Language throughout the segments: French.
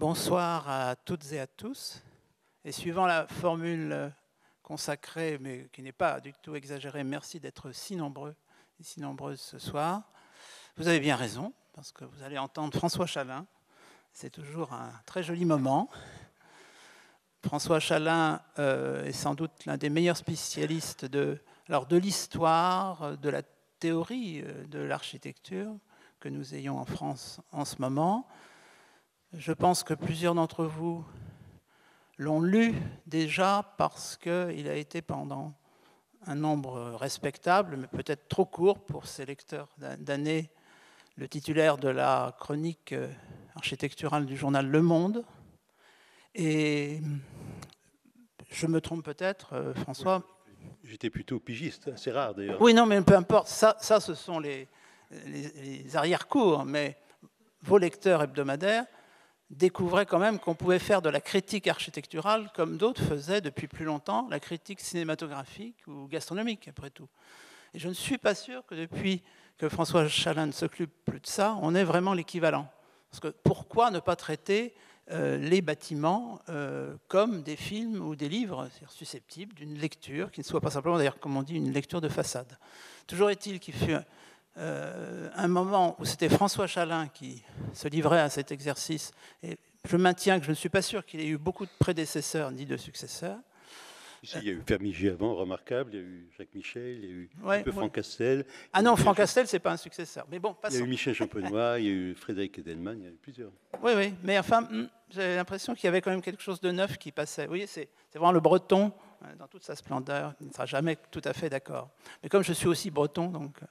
Bonsoir à toutes et à tous. Et suivant la formule consacrée, mais qui n'est pas du tout exagérée, merci d'être si nombreux et si nombreuses ce soir. Vous avez bien raison, parce que vous allez entendre François Chalin. C'est toujours un très joli moment. François Chalin euh, est sans doute l'un des meilleurs spécialistes de, de l'histoire, de la théorie euh, de l'architecture que nous ayons en France en ce moment. Je pense que plusieurs d'entre vous l'ont lu déjà parce qu'il a été pendant un nombre respectable, mais peut-être trop court pour ses lecteurs d'année, le titulaire de la chronique euh, architecturale du journal Le Monde. Et je me trompe peut-être, euh, François. J'étais plutôt pigiste, c'est rare d'ailleurs. Oui, non, mais peu importe, ça, ce sont les, les, les arrière-cours, mais vos lecteurs hebdomadaires découvrait quand même qu'on pouvait faire de la critique architecturale comme d'autres faisaient depuis plus longtemps, la critique cinématographique ou gastronomique, après tout. Et je ne suis pas sûr que depuis que François Chalin ne s'occupe plus de ça, on ait vraiment l'équivalent. Parce que pourquoi ne pas traiter euh, les bâtiments euh, comme des films ou des livres, susceptibles d'une lecture qui ne soit pas simplement, d'ailleurs, comme on dit, une lecture de façade. Toujours est-il qu'il fut euh, un moment où c'était François Chalin qui se livrait à cet exercice, et je maintiens que je ne suis pas sûr qu'il ait eu beaucoup de prédécesseurs ni de successeurs. il y a eu Fermigier avant, remarquable, il y a eu Jacques Michel, il y a eu peu Franck Castel. Ah non, Franck Castel, c'est pas un successeur. Mais bon, Il y a eu Michel Champenois, il y a eu Frédéric Edelman, il y en a eu plusieurs. Oui, oui, mais enfin, hmm, j'avais l'impression qu'il y avait quand même quelque chose de neuf qui passait. Vous voyez, c'est vraiment le breton euh, dans toute sa splendeur, qui ne sera jamais tout à fait d'accord. Mais comme je suis aussi breton, donc euh,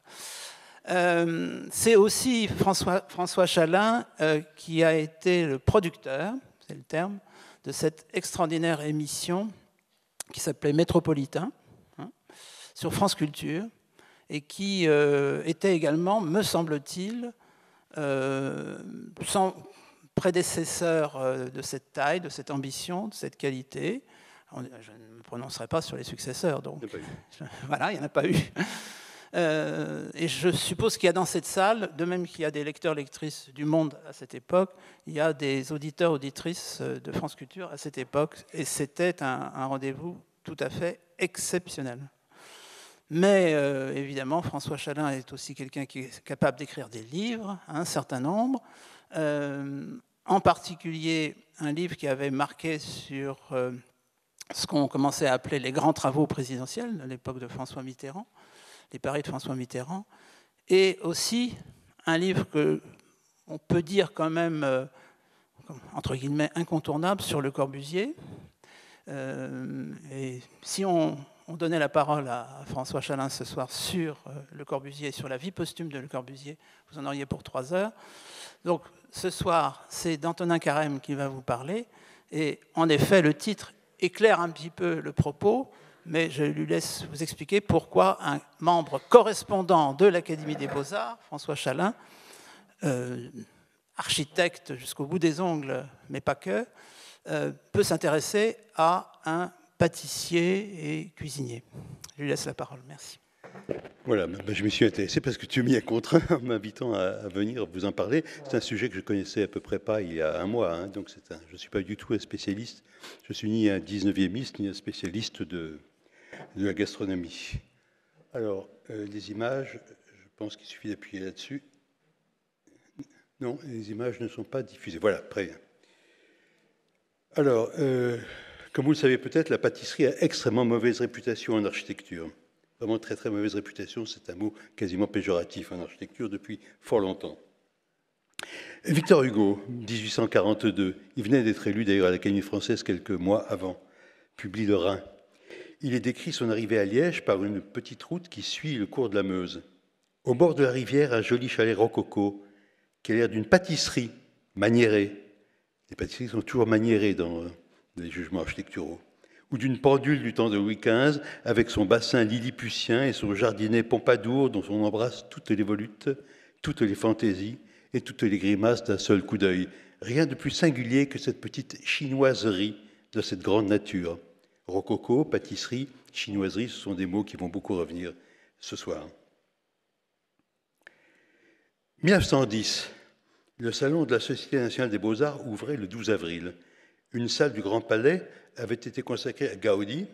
euh, c'est aussi François, Chalin euh, qui a été le producteur, c'est le terme, de cette extraordinaire émission qui s'appelait Métropolitain hein, sur France Culture et qui euh, était également, me semble-t-il, sans prédécesseur de cette taille, de cette ambition, de cette qualité. Je ne me prononcerai pas sur les successeurs, donc. voilà, il n'y en a pas eu. Euh, et je suppose qu'il y a dans cette salle, de même qu'il y a des lecteurs, lectrices du monde à cette époque, il y a des auditeurs, auditrices euh, de France Culture à cette époque. Et c'était un, rendez-vous tout à fait exceptionnel. Mais euh, évidemment, François Chalin est aussi quelqu'un qui est capable d'écrire des livres, un certain nombre. en particulier, un livre qui avait marqué sur ce qu'on commençait à appeler les grands travaux présidentiels à l'époque de François Mitterrand, les paris de François Mitterrand, et aussi un livre que on peut dire quand même euh, entre guillemets incontournable sur Le Corbusier. Euh, et si on, donnait la parole à François Chalin ce soir sur euh, Le Corbusier, sur la vie posthume de Le Corbusier, vous en auriez pour trois heures. Donc ce soir, c'est d'Antonin Carême qui va vous parler. Et en effet, le titre éclaire un petit peu le propos mais je lui laisse vous expliquer pourquoi un membre correspondant de l'Académie des beaux-arts, François Chalin, euh, architecte jusqu'au bout des ongles, mais pas que, euh, peut s'intéresser à un pâtissier et cuisinier. Je lui laisse la parole, merci. Voilà, ben, ben, je me suis intéressé parce que tu m'y as contraint en m'invitant à, venir vous en parler. C'est un sujet que je connaissais à peu près pas il y a un mois, hein, donc je ne suis pas du tout un spécialiste. Je suis ni un 19e ni un spécialiste de, de la gastronomie. Alors, euh, les images, je pense qu'il suffit d'appuyer là-dessus. Non, les images ne sont pas diffusées. Voilà, prêt. Alors, euh, comme vous le savez peut-être, la pâtisserie a extrêmement mauvaise réputation en architecture. Vraiment très très mauvaise réputation, c'est un mot quasiment péjoratif en architecture depuis fort longtemps. Victor Hugo, 1842, il venait d'être élu d'ailleurs à l'Académie française quelques mois avant, publie Le Rhin il est décrit son arrivée à Liège par une petite route qui suit le cours de la Meuse. Au bord de la rivière, un joli chalet rococo, qui a l'air d'une pâtisserie maniérée. Les pâtisseries sont toujours maniérées dans euh, les jugements architecturaux. Ou d'une pendule du temps de Louis XV, avec son bassin lilliputien et son jardinet Pompadour, dont on embrasse toutes les volutes, toutes les fantaisies et toutes les grimaces d'un seul coup d'œil. Rien de plus singulier que cette petite chinoiserie de cette grande nature. Rococo, pâtisserie, chinoiserie, ce sont des mots qui vont beaucoup revenir ce soir. 1910, le Salon de la Société nationale des beaux-arts ouvrait le 12 avril. Une salle du Grand Palais avait été consacrée à Gaudi,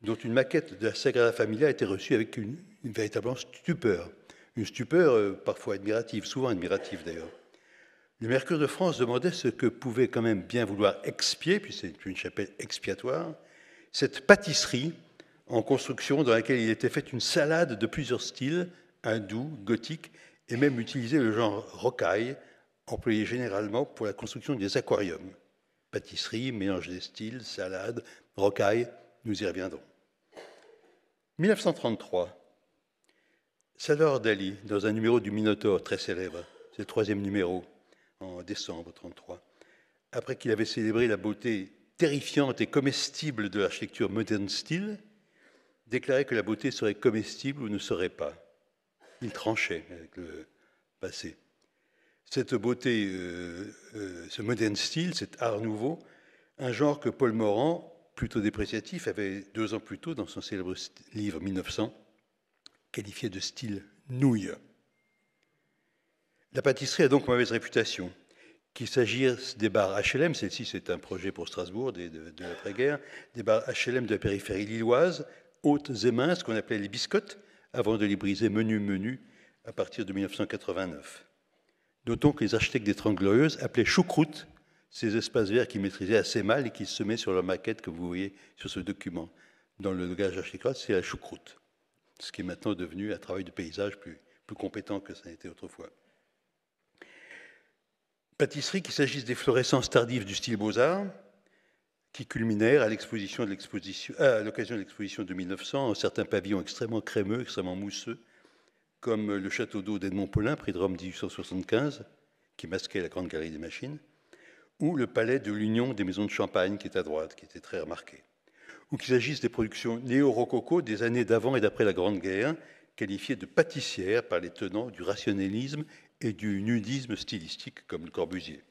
dont une maquette de la Sagrada Familia a été reçue avec une, véritable stupeur. Une stupeur euh, parfois admirative, souvent admirative d'ailleurs. Le Mercure de France demandait ce que pouvait quand même bien vouloir expier, puis c'est une chapelle expiatoire, cette pâtisserie en construction dans laquelle il était fait une salade de plusieurs styles, hindou, gothique, et même utilisé le genre rocaille, employé généralement pour la construction des aquariums. Pâtisserie, mélange des styles, salade, rocaille, nous y reviendrons. 1933, Salvador Dali, dans un numéro du Minotaur très célèbre, c'est le troisième numéro, en décembre 1933, après qu'il avait célébré la beauté terrifiante et comestible de l'architecture modern style, déclarait que la beauté serait comestible ou ne serait pas. Il tranchait avec le passé. Cette beauté, euh, euh, ce modern style, cet art nouveau, un genre que Paul Morand, plutôt dépréciatif, avait deux ans plus tôt dans son célèbre livre 1900, qualifié de style nouille. La pâtisserie a donc mauvaise réputation qu'il s'agisse des barres HLM, celle-ci c'est un projet pour Strasbourg de, l'après-guerre, des barres HLM de la périphérie lilloise, hautes et minces, qu'on appelait les biscottes, avant de les briser menu menu à partir de 1989. Notons que les architectes des Trente Glorieuses appelaient choucroute ces espaces verts qu'ils maîtrisaient assez mal et qui se semaient sur leur maquette que vous voyez sur ce document. Dans le langage architectural, c'est la choucroute, ce qui est maintenant devenu un travail de paysage plus, plus compétent que ça n'était autrefois pâtisserie, qu'il s'agisse des florescences tardives du style Beaux-Arts, qui culminèrent euh, à l'occasion de l'exposition de 1900 en certains pavillons extrêmement crémeux, extrêmement mousseux, comme le château d'eau d'Edmond Paulin, prix de Rome 1875, qui masquait la Grande Galerie des Machines, ou le palais de l'Union des Maisons de Champagne, qui est à droite, qui était très remarqué. Ou qu'il s'agisse des productions néo-rococo des années d'avant et d'après la Grande Guerre, qualifiées de pâtissières par les tenants du rationalisme et du nudisme stylistique comme Le Corbusier.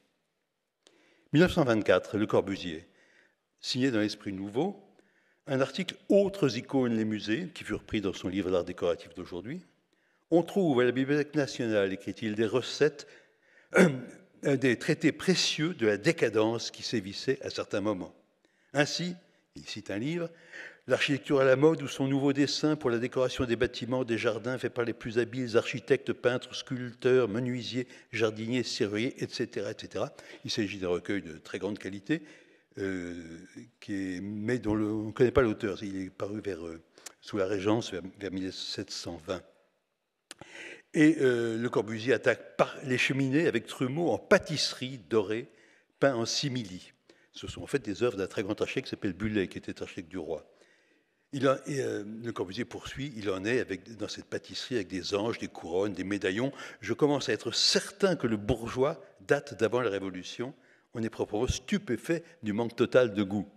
1924, Le Corbusier signé dans l'Esprit Nouveau un article Autres icônes les musées, qui fut repris dans son livre L'art décoratif d'aujourd'hui. On trouve à la Bibliothèque nationale, écrit-il, des recettes, euh, des traités précieux de la décadence qui sévissait à certains moments. Ainsi, il cite un livre, L'architecture à la mode ou son nouveau dessin pour la décoration des bâtiments, des jardins, fait par les plus habiles architectes, peintres, sculpteurs, menuisiers, jardiniers, serruriers, etc. etc. Il s'agit d'un recueil de très grande qualité, euh, mais dont on ne connaît pas l'auteur. Il est paru vers, euh, sous la Régence vers, 1720. Et euh, Le Corbusier attaque par les cheminées avec trumeaux en pâtisserie dorée, peint en simili. Ce sont en fait des œuvres d'un très grand architecte qui s'appelle Bullet, qui était architecte du roi. Euh, le corbusier poursuit, il en est dans cette pâtisserie avec des anges, des couronnes, des médaillons. Je commence à être certain que le bourgeois date d'avant la Révolution. On est proprement stupéfait du manque total de goût.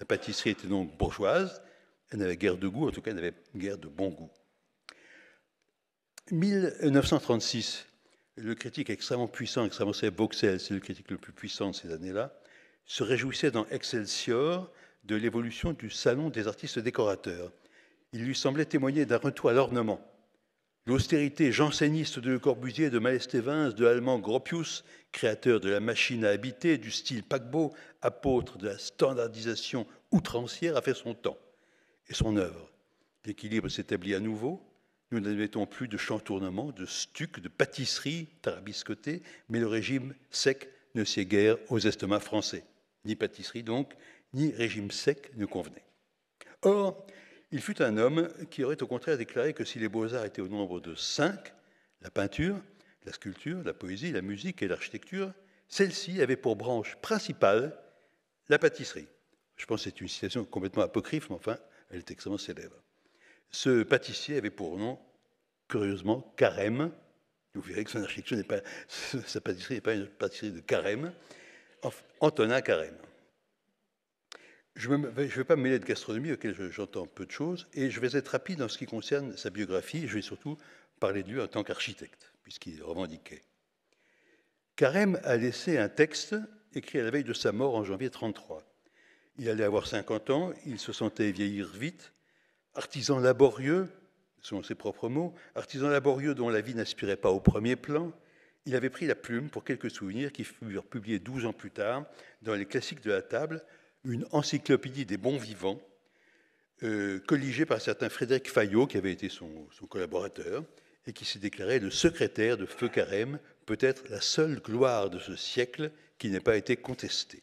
La pâtisserie était donc bourgeoise, elle n'avait guère de goût, en tout cas elle n'avait guère de bon goût. 1936, le critique extrêmement puissant, extrêmement célèbre, Vauxelles, c'est le critique le plus puissant de ces années-là, se réjouissait dans Excelsior de l'évolution du salon des artistes décorateurs. Il lui semblait témoigner d'un retour à l'ornement. L'austérité janséniste de Le Corbusier, de Malestévins, de l'allemand Gropius, créateur de la machine à habiter, du style paquebot, apôtre de la standardisation outrancière, a fait son temps et son œuvre. L'équilibre s'établit à nouveau. Nous n'admettons plus de chantournement, de stuc, de pâtisserie tarabiscotée, mais le régime sec ne sied guère aux estomacs français. Ni pâtisserie donc, ni régime sec ne convenait. Or, il fut un homme qui aurait au contraire déclaré que si les beaux-arts étaient au nombre de cinq, la peinture, la sculpture, la poésie, la musique et l'architecture, celle-ci avait pour branche principale la pâtisserie. Je pense que c'est une citation complètement apocryphe, mais enfin, elle est extrêmement célèbre. Ce pâtissier avait pour nom, curieusement, Carême. Vous verrez que son architecture n'est pas, sa pâtisserie n'est pas une pâtisserie de Carême. Antonin Carême. Je ne vais pas me mêler de gastronomie, auquel j'entends peu de choses, et je vais être rapide en ce qui concerne sa biographie, je vais surtout parler de lui en tant qu'architecte, puisqu'il est revendiqué. Carême a laissé un texte écrit à la veille de sa mort en janvier 1933. Il allait avoir 50 ans, il se sentait vieillir vite, artisan laborieux, selon ses propres mots, artisan laborieux dont la vie n'aspirait pas au premier plan, il avait pris la plume pour quelques souvenirs qui furent publiés 12 ans plus tard dans les classiques de la table, une encyclopédie des bons vivants, euh, colligée par certain Frédéric Fayot, qui avait été son, collaborateur, et qui s'est déclaré le secrétaire de Feu Carême, peut-être la seule gloire de ce siècle qui n'ait pas été contestée.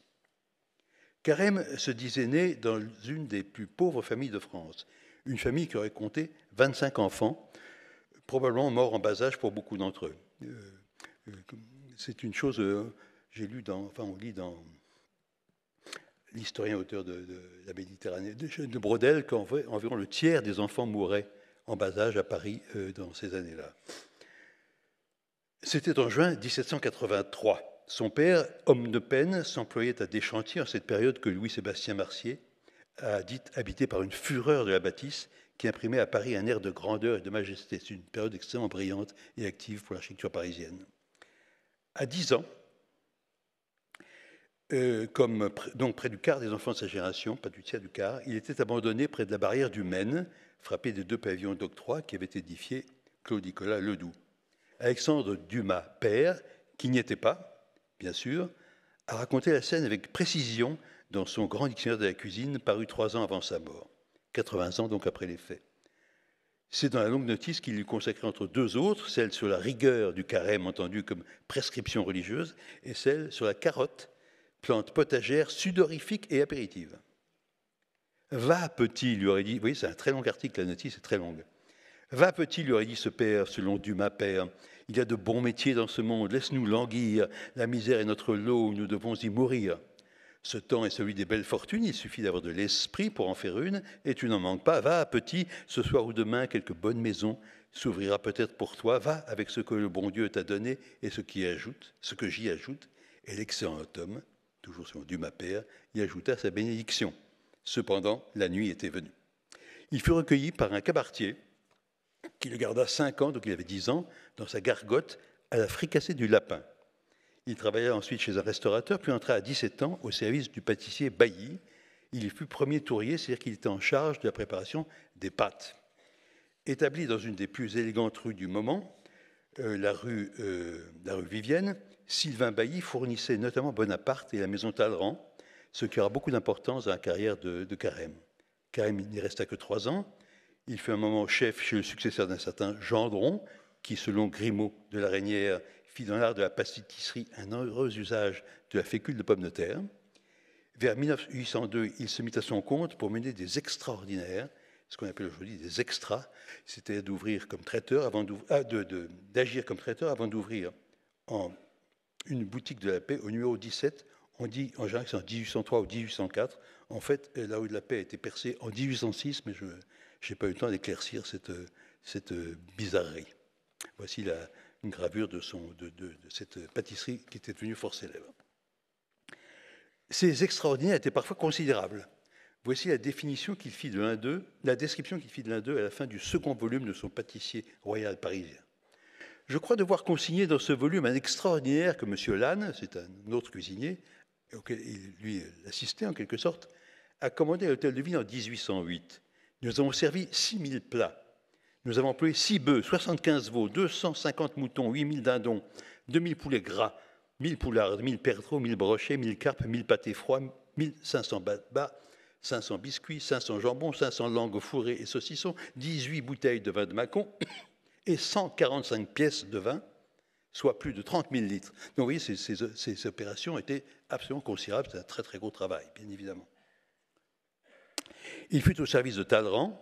Carême se disait né dans une des plus pauvres familles de France, une famille qui aurait compté 25 enfants, probablement morts en bas âge pour beaucoup d'entre eux. Euh, euh, c'est une chose, j'ai lu dans, enfin on lit dans l'historien auteur de, la Méditerranée de Brodel qu'environ le tiers des enfants mouraient en bas âge à Paris euh, dans ces années-là. C'était en juin 1783. Son père, homme de peine, s'employait à des en cette période que Louis-Sébastien Marcier a dite habitée par une fureur de la bâtisse qui imprimait à Paris un air de grandeur et de majesté. C'est une période extrêmement brillante et active pour l'architecture parisienne. À 10 ans, euh, comme donc près du quart des enfants de sa génération, pas du tiers du quart, il était abandonné près de la barrière du Maine, frappé des deux pavillons d'octroi qui avaient édifié Claude Nicolas Ledoux. Alexandre Dumas, père, qui n'y était pas, bien sûr, a raconté la scène avec précision dans son grand dictionnaire de la cuisine, paru trois ans avant sa mort, 80 ans donc après les faits. C'est dans la longue notice qu'il lui consacrait entre deux autres, celle sur la rigueur du carême entendue comme prescription religieuse et celle sur la carotte plantes potagère sudorifique et apéritive. Va, petit, lui aurait dit, vous voyez, c'est un très long article, la notice est très longue. Va, petit, lui aurait dit ce père, selon Dumas père, il y a de bons métiers dans ce monde, laisse-nous languir, la misère est notre lot, nous devons y mourir. Ce temps est celui des belles fortunes, il suffit d'avoir de l'esprit pour en faire une, et tu n'en manques pas. Va, petit, ce soir ou demain, quelque bonne maison s'ouvrira peut-être pour toi. Va avec ce que le bon Dieu t'a donné et ce qui ajoute, ce que j'y ajoute, et l'excellent homme toujours selon Dumas Père, y ajouta sa bénédiction. Cependant, la nuit était venue. Il fut recueilli par un cabaretier qui le garda cinq ans, donc il avait dix ans, dans sa gargote à la fricassée du lapin. Il travailla ensuite chez un restaurateur, puis entra à 17 ans au service du pâtissier Bailly. Il y fut premier tourier, c'est-à-dire qu'il était en charge de la préparation des pâtes. Établi dans une des plus élégantes rues du moment, euh, la, rue, euh, la rue Vivienne, Sylvain Bailly fournissait notamment Bonaparte et la maison Talleyrand, ce qui aura beaucoup d'importance dans la carrière de, Carême. Carême n'y resta que trois ans. Il fut un moment chef chez le successeur d'un certain Gendron, qui, selon Grimaud de la Reynière, fit dans l'art de la pastitisserie un heureux usage de la fécule de pomme de terre. Vers 1802, il se mit à son compte pour mener des extraordinaires, ce qu'on appelle aujourd'hui des extras, c'était d'ouvrir comme traiteur avant ah, d'agir comme traiteur avant d'ouvrir en une boutique de la paix au numéro 17. On dit en général que c'est en 1803 ou 1804. En fait, la rue de la paix a été percée en 1806, mais je n'ai pas eu le temps d'éclaircir cette, euh, euh, bizarrerie. Voici la, une gravure de, cette pâtisserie qui était devenue fort célèbre. Ces extraordinaires étaient parfois considérables. Voici la définition qu'il fit de l'un d'eux, la description qu'il fit de l'un d'eux à la fin du second volume de son pâtissier royal parisien. Je crois devoir consigner dans ce volume un extraordinaire que M. Lannes, c'est un autre cuisinier, auquel il, lui assistait en quelque sorte, a commandé à l'hôtel de ville en 1808. Nous avons servi 6000 plats. Nous avons employé 6 bœufs, 75 veaux, 250 moutons, 8 000 dindons, 2 000 poulets gras, 1000 poulards, 1000 1 1000 brochets, 1000 carpes, 1000 pâtés froids, 1500 bas, 500 biscuits, 500 jambons, 500 langues fourrées et saucissons, 18 bouteilles de vin de Macon, et 145 pièces de vin, soit plus de 30 000 litres. Donc vous voyez, ces, opérations étaient absolument considérables, c'est un très très gros travail, bien évidemment. Il fut au service de Talleyrand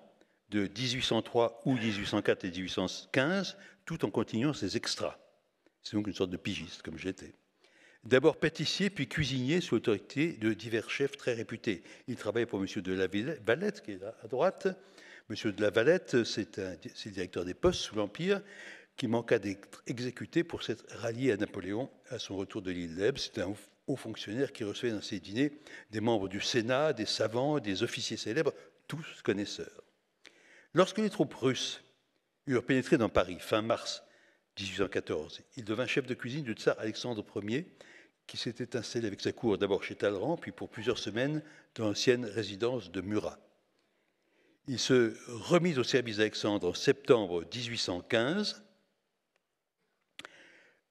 de 1803 ou 1804 et 1815, tout en continuant ses extras. C'est donc une sorte de pigiste, comme j'étais. D'abord pâtissier, puis cuisinier sous l'autorité de divers chefs très réputés. Il travaillait pour M. de la Valette, qui est à droite, Monsieur de la Valette, c'est le directeur des postes sous l'Empire, qui manqua d'être exécuté pour s'être rallié à Napoléon à son retour de l'île d'Elbe. C'est un haut fonctionnaire qui recevait dans ses dîners des membres du Sénat, des savants, des officiers célèbres, tous connaisseurs. Lorsque les troupes russes eurent pénétré dans Paris fin mars 1814, il devint chef de cuisine du tsar Alexandre Ier, qui s'était installé avec sa cour d'abord chez Talleyrand, puis pour plusieurs semaines dans l'ancienne résidence de Murat. Il se remit au service d'Alexandre en septembre 1815,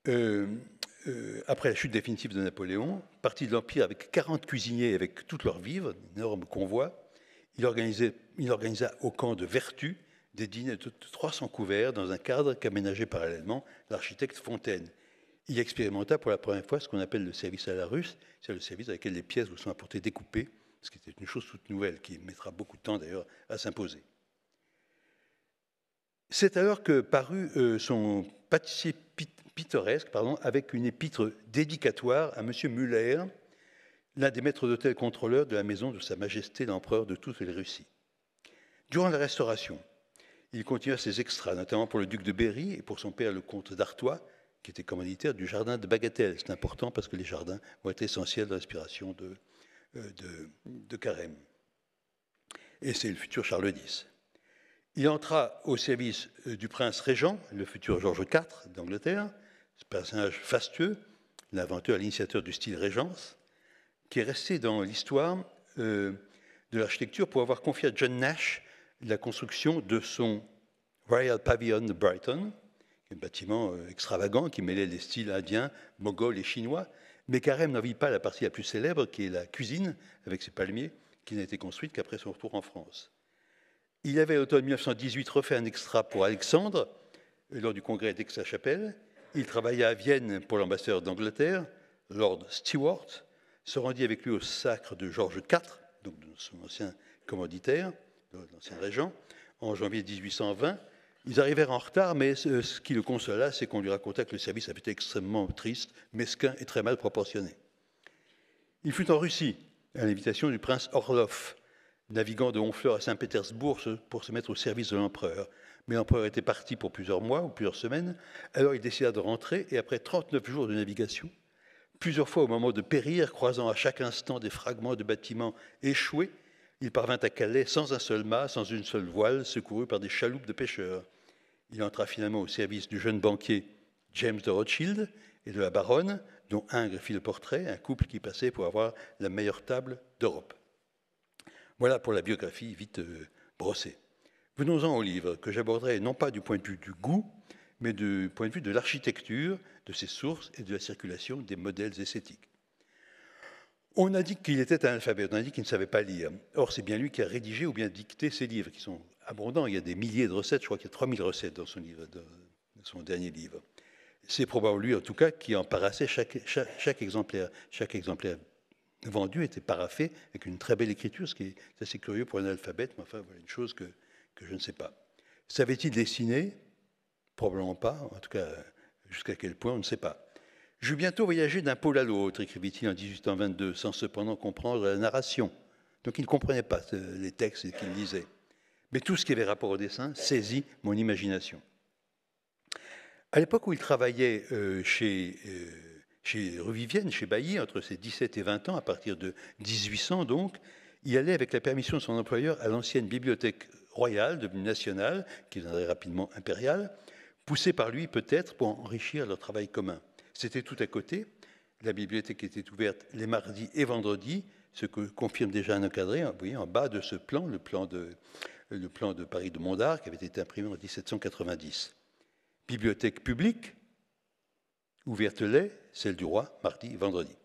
euh, euh, après la chute définitive de Napoléon, parti de l'Empire avec 40 cuisiniers avec toutes leurs vivres, un énorme convoi. Il, il organisa au camp de Vertu des dîners de 300 couverts dans un cadre qu'aménageait parallèlement l'architecte Fontaine. Il expérimenta pour la première fois ce qu'on appelle le service à la russe, c'est le service à lequel les pièces vous sont apportées découpées ce qui était une chose toute nouvelle, qui mettra beaucoup de temps d'ailleurs à s'imposer. C'est alors que parut euh, son pâtissier pittoresque pardon, avec une épître dédicatoire à M. Muller, l'un des maîtres d'hôtel contrôleurs de la maison de Sa Majesté l'empereur de toutes les Russies. Durant la Restauration, il continua ses extras, notamment pour le duc de Berry et pour son père le comte d'Artois, qui était commanditaire du jardin de Bagatelle. C'est important parce que les jardins vont être essentiels dans l'inspiration de euh, de, Carême. Et c'est le futur Charles X. Il entra au service euh, du prince régent, le futur George IV d'Angleterre, ce personnage fastueux, l'inventeur, l'initiateur du style régence, qui est resté dans l'histoire euh, de l'architecture pour avoir confié à John Nash la construction de son Royal Pavilion de Brighton, un bâtiment extravagant qui mêlait les styles indiens, moghols et chinois, mais Carême vit pas la partie la plus célèbre, qui est la cuisine, avec ses palmiers, qui n'a été construite qu'après son retour en France. Il avait, à l'automne 1918, refait un extra pour Alexandre, lors du congrès d'Aix-la-Chapelle. Il travailla à Vienne pour l'ambassadeur d'Angleterre, Lord Stewart, se rendit avec lui au sacre de Georges IV, donc de son ancien commanditaire, l'ancien régent, en janvier 1820, ils arrivèrent en retard, mais ce qui le consola, c'est qu'on lui raconta que le service avait été extrêmement triste, mesquin et très mal proportionné. Il fut en Russie, à l'invitation du prince Orloff, naviguant de Honfleur à Saint-Pétersbourg pour se mettre au service de l'empereur. Mais l'empereur était parti pour plusieurs mois ou plusieurs semaines, alors il décida de rentrer et après 39 jours de navigation, plusieurs fois au moment de périr, croisant à chaque instant des fragments de bâtiments échoués, il parvint à Calais sans un seul mât, sans une seule voile, secouru par des chaloupes de pêcheurs. Il entra finalement au service du jeune banquier James de Rothschild et de la baronne, dont Ingres fit le portrait, un couple qui passait pour avoir la meilleure table d'Europe. Voilà pour la biographie vite euh, brossée. Venons-en au livre, que j'aborderai non pas du point de vue du goût, mais du point de vue de l'architecture, de ses sources et de la circulation des modèles esthétiques. On a dit qu'il était analphabète, on a dit qu'il ne savait pas lire. Or, c'est bien lui qui a rédigé ou bien dicté ces livres, qui sont abondant. Il y a des milliers de recettes, je crois qu'il y a 3000 recettes dans son, livre, son dernier livre. C'est probablement lui, en tout cas, qui en parassait chaque, chaque, exemplaire. Chaque exemplaire vendu était paraffé avec une très belle écriture, ce qui est assez curieux pour un alphabète, mais enfin, voilà une chose que, que je ne sais pas. Savait-il dessiner Probablement pas, en tout cas, jusqu'à quel point, on ne sait pas. J'eus bientôt voyagé d'un pôle à l'autre, écrivit-il en 1822, sans cependant comprendre la narration. Donc il ne comprenait pas euh, les textes qu'il lisait. Mais tout ce qui avait rapport au dessin saisit mon imagination. À l'époque où il travaillait euh, chez, euh, chez Revivienne, chez Bailly, entre ses 17 et 20 ans, à partir de 1800 donc, il allait avec la permission de son employeur à l'ancienne bibliothèque royale, devenue nationale, qui deviendrait rapidement impériale, poussée par lui peut-être pour enrichir leur travail commun. C'était tout à côté, la bibliothèque était ouverte les mardis et vendredis, ce que confirme déjà un encadré, hein, vous voyez, en bas de ce plan, le plan de, le plan de Paris de Mondard, qui avait été imprimé en 1790. Bibliothèque publique, ouverte les, celle du roi, mardi, vendredi.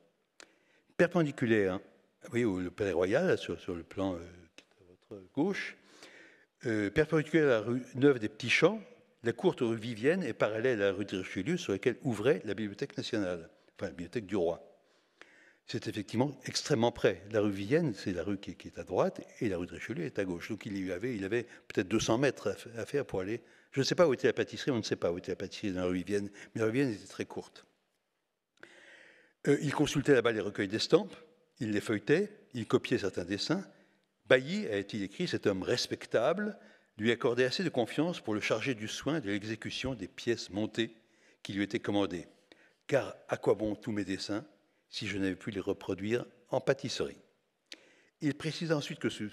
Perpendiculaire, oui, au le Palais Royal, sur, le plan euh, à votre gauche, euh, perpendiculaire à la rue Neuve des Petits Champs, la courte rue Vivienne est parallèle à la rue de Richelieu sur laquelle ouvrait la Bibliothèque nationale, enfin la Bibliothèque du roi c'est effectivement extrêmement près. La rue Vienne, c'est la rue qui, est à droite, et la rue de Richelieu est à gauche. Donc il y avait, il avait peut-être 200 mètres à, faire pour aller. Je ne sais pas où était la pâtisserie, on ne sait pas où était la pâtisserie dans la rue Vienne, mais la rue Vienne était très courte. Euh, il consultait là-bas les recueils d'estampes, il les feuilletait, il copiait certains dessins. Bailly, a-t-il écrit, cet homme respectable, lui accordait assez de confiance pour le charger du soin de l'exécution des pièces montées qui lui étaient commandées. Car à quoi bon tous mes dessins si je n'avais pu les reproduire en pâtisserie. Il précise ensuite que ce,